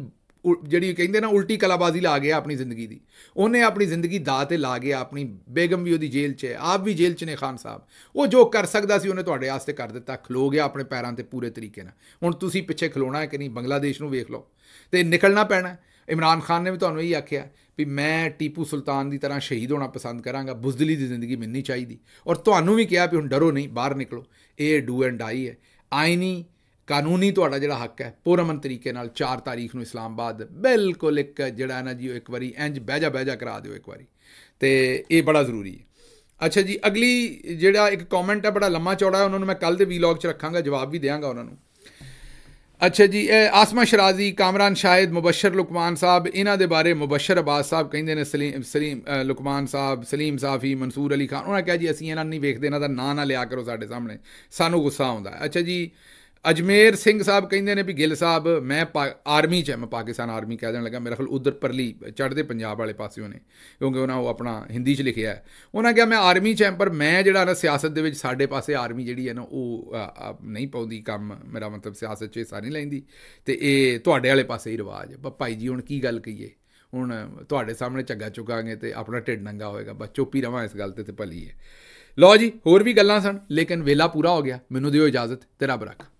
ਜਿਹੜੀ ਕਹਿੰਦੇ ਨਾ ਉਲਟੀ ਕਲਾਬਾਜ਼ੀ ਲਾ ਗਿਆ ਆਪਣੀ ਜ਼ਿੰਦਗੀ ਦੀ ਉਹਨੇ ਆਪਣੀ ਜ਼ਿੰਦਗੀ ਦਾ ਤੇ ਲਾ ਗਿਆ ਆਪਣੀ ਬੇਗਮ ਵੀ ਉਹਦੀ ਜੇਲ੍ਹ 'ਚ ਹੈ ਆਪ ਵੀ ਜੇਲ੍ਹ 'ਚ ਨੇ ਖਾਨ ਸਾਹਿਬ ਉਹ ਜੋ ਕਰ ਸਕਦਾ ਸੀ ਉਹਨੇ ਤੁਹਾਡੇ ਆਸਤੇ ਕਰ ਦਿੱਤਾ ਖਲੋ ਗਿਆ ਆਪਣੇ ਪੈਰਾਂ ਤੇ ਪੂਰੇ ਤਰੀਕੇ ਨਾਲ ਹੁਣ ਤੁਸੀਂ ਪਿੱਛੇ ਖਲੋਣਾ ਹੈ ਕਿ ਨਹੀਂ ਬੰਗਲਾਦੇਸ਼ ਨੂੰ ਵੇਖ ਲਓ ਤੇ ਨਿਕਲਣਾ ਪੈਣਾ ਇਮਰਾਨ ਖਾਨ ਨੇ ਵੀ ਤੁਹਾਨੂੰ ਇਹੀ ਆਖਿਆ ਵੀ ਮੈਂ ਟੀਪੂ ਸੁਲਤਾਨ ਦੀ ਤਰ੍ਹਾਂ ਸ਼ਹੀਦ ਹੋਣਾ ਪਸੰਦ ਕਰਾਂਗਾ ਬੁਜ਼ਦਲੀ ਦੀ ਜ਼ਿੰਦਗੀ ਨਹੀਂ ਚਾਹੀਦੀ ਔਰ ਤੁਹਾਨੂੰ ਵੀ ਕਿਹਾ ਵੀ ਹੁਣ ਡਰੋ ਨਹੀਂ ਬਾਹਰ ਨਿਕਲੋ ਇਹ ਡੂ ਐਂਡ ਡਾਈ ਹੈ ਆਇਨੀ ਕਾਨੂੰਨੀ ਤੁਹਾਡਾ ਜਿਹੜਾ ਹੱਕ ਹੈ ਪੂਰਮਨ ਤਰੀਕੇ ਨਾਲ 4 ਤਾਰੀਖ ਨੂੰ ਇਸਲਾਮਾਬਾਦ ਬਿਲਕੁਲ ਇੱਕ ਜਿਹੜਾ ਨਾ ਜੀ ਇੱਕ ਵਾਰੀ ਇੰਜ ਬਹਿਜਾ ਬਹਿਜਾ ਕਰਾ ਦਿਓ ਇੱਕ ਵਾਰੀ ਤੇ ਇਹ ਬੜਾ ਜ਼ਰੂਰੀ ਹੈ ਅੱਛਾ ਜੀ ਅਗਲੀ ਜਿਹੜਾ ਇੱਕ ਕਮੈਂਟ ਹੈ ਬੜਾ ਲੰਮਾ ਚੌੜਾ ਹੈ ਉਹਨਾਂ ਨੂੰ ਮੈਂ ਕੱਲ ਦੇ ਵੀਲੌਗ 'ਚ ਰੱਖਾਂਗਾ ਜਵਾਬ ਵੀ ਦੇਵਾਂਗਾ ਉਹਨਾਂ ਨੂੰ ਅੱਛਾ ਜੀ ਇਹ ਆਸਮਾ ਸ਼ਰਾਜ਼ੀ ਕਾਮਰਾਨ ਸ਼ਾਹਿਦ ਮੁਬਸ਼ਰ ਲੁਕਮਾਨ ਸਾਹਿਬ ਇਹਨਾਂ ਦੇ ਬਾਰੇ ਮੁਬਸ਼ਰ ਅਬਾਦ ਸਾਹਿਬ ਕਹਿੰਦੇ ਨੇ ਸਲੀਮ ਸਲੀਮ ਲੁਕਮਾਨ ਸਾਹਿਬ ਸਲੀਮ ਸਾਫੀ ਮਨਸੂਰ ਅਲੀ ਖਾਨ ਉਹਨਾਂ ਕਹਿੰਦੇ ਜੀ ਅਸੀਂ ਇਹਨਾਂ ਨੂੰ ਨਹੀਂ ਵੇਖਦੇ ਇਹਨਾਂ ਦਾ ਨਾਂ ਨਾ ਲਿਆ ਕਰੋ ਸਾਡੇ ਸਾਹਮਣੇ ਸਾਨੂੰ ਗੁੱਸਾ ਆਉਂਦਾ ਅੱਛਾ ਜੀ ਅਜਮੇਰ ਸਿੰਘ ਸਾਹਿਬ ਕਹਿੰਦੇ ਨੇ ਵੀ ਗਿੱਲ ਸਾਹਿਬ ਮੈਂ ਆਰਮੀ ਚ ਮੈਂ ਪਾਕਿਸਤਾਨ ਆਰਮੀ ਕਹਿ ਦੇਣ ਲੱਗਾ ਮੇਰਾ ਖਲ ਉਧਰ ਪਰਲੀ ਚੜਦੇ ਪੰਜਾਬ ਵਾਲੇ ਪਾਸਿਓਂ ਨੇ ਕਿਉਂਕਿ ਉਹਨਾਂ ਉਹ ਆਪਣਾ ਹਿੰਦੀ ਚ ਲਿਖਿਆ ਹੈ ਉਹਨਾਂ ਕਿਹਾ ਮੈਂ ਆਰਮੀ ਚ ਐ ਪਰ ਮੈਂ ਜਿਹੜਾ ਨਾ ਸਿਆਸਤ ਦੇ ਵਿੱਚ ਸਾਡੇ ਪਾਸੇ ਆਰਮੀ ਜਿਹੜੀ ਹੈ ਨਾ ਉਹ ਨਹੀਂ ਪਾਉਂਦੀ ਕੰਮ ਮੇਰਾ ਮਤਲਬ ਸਿਆਸਤ 'ਚ ਹਿੱਸਾ ਨਹੀਂ ਲੈਂਦੀ ਤੇ ਇਹ ਤੁਹਾਡੇ ਵਾਲੇ ਪਾਸੇ ਹੀ ਰਿਵਾਜ ਹੈ ਭਾਈ ਜੀ ਹੁਣ ਕੀ ਗੱਲ ਕਹੀਏ ਹੁਣ ਤੁਹਾਡੇ ਸਾਹਮਣੇ ਝੱਗਾ ਚੁਕਾਂਗੇ ਤੇ ਆਪਣਾ ਢਿੱਡ ਨੰਗਾ ਹੋਏਗਾ ਬਸ ਚੁੱਪੀ ਰਵਾਂ ਇਸ ਗੱਲ ਤੇ ਤੇ ਭਲੀ ਹੈ ਲਓ ਜੀ ਹੋਰ ਵੀ ਗੱਲਾਂ ਸਨ ਲੇਕਿਨ ਵੇਲਾ ਪੂਰਾ ਹੋ ਗਿਆ ਮੈਨੂੰ ਦਿਓ ਇਜਾਜ਼ਤ ਤੇ ਰੱਬ ਰੱਖਾ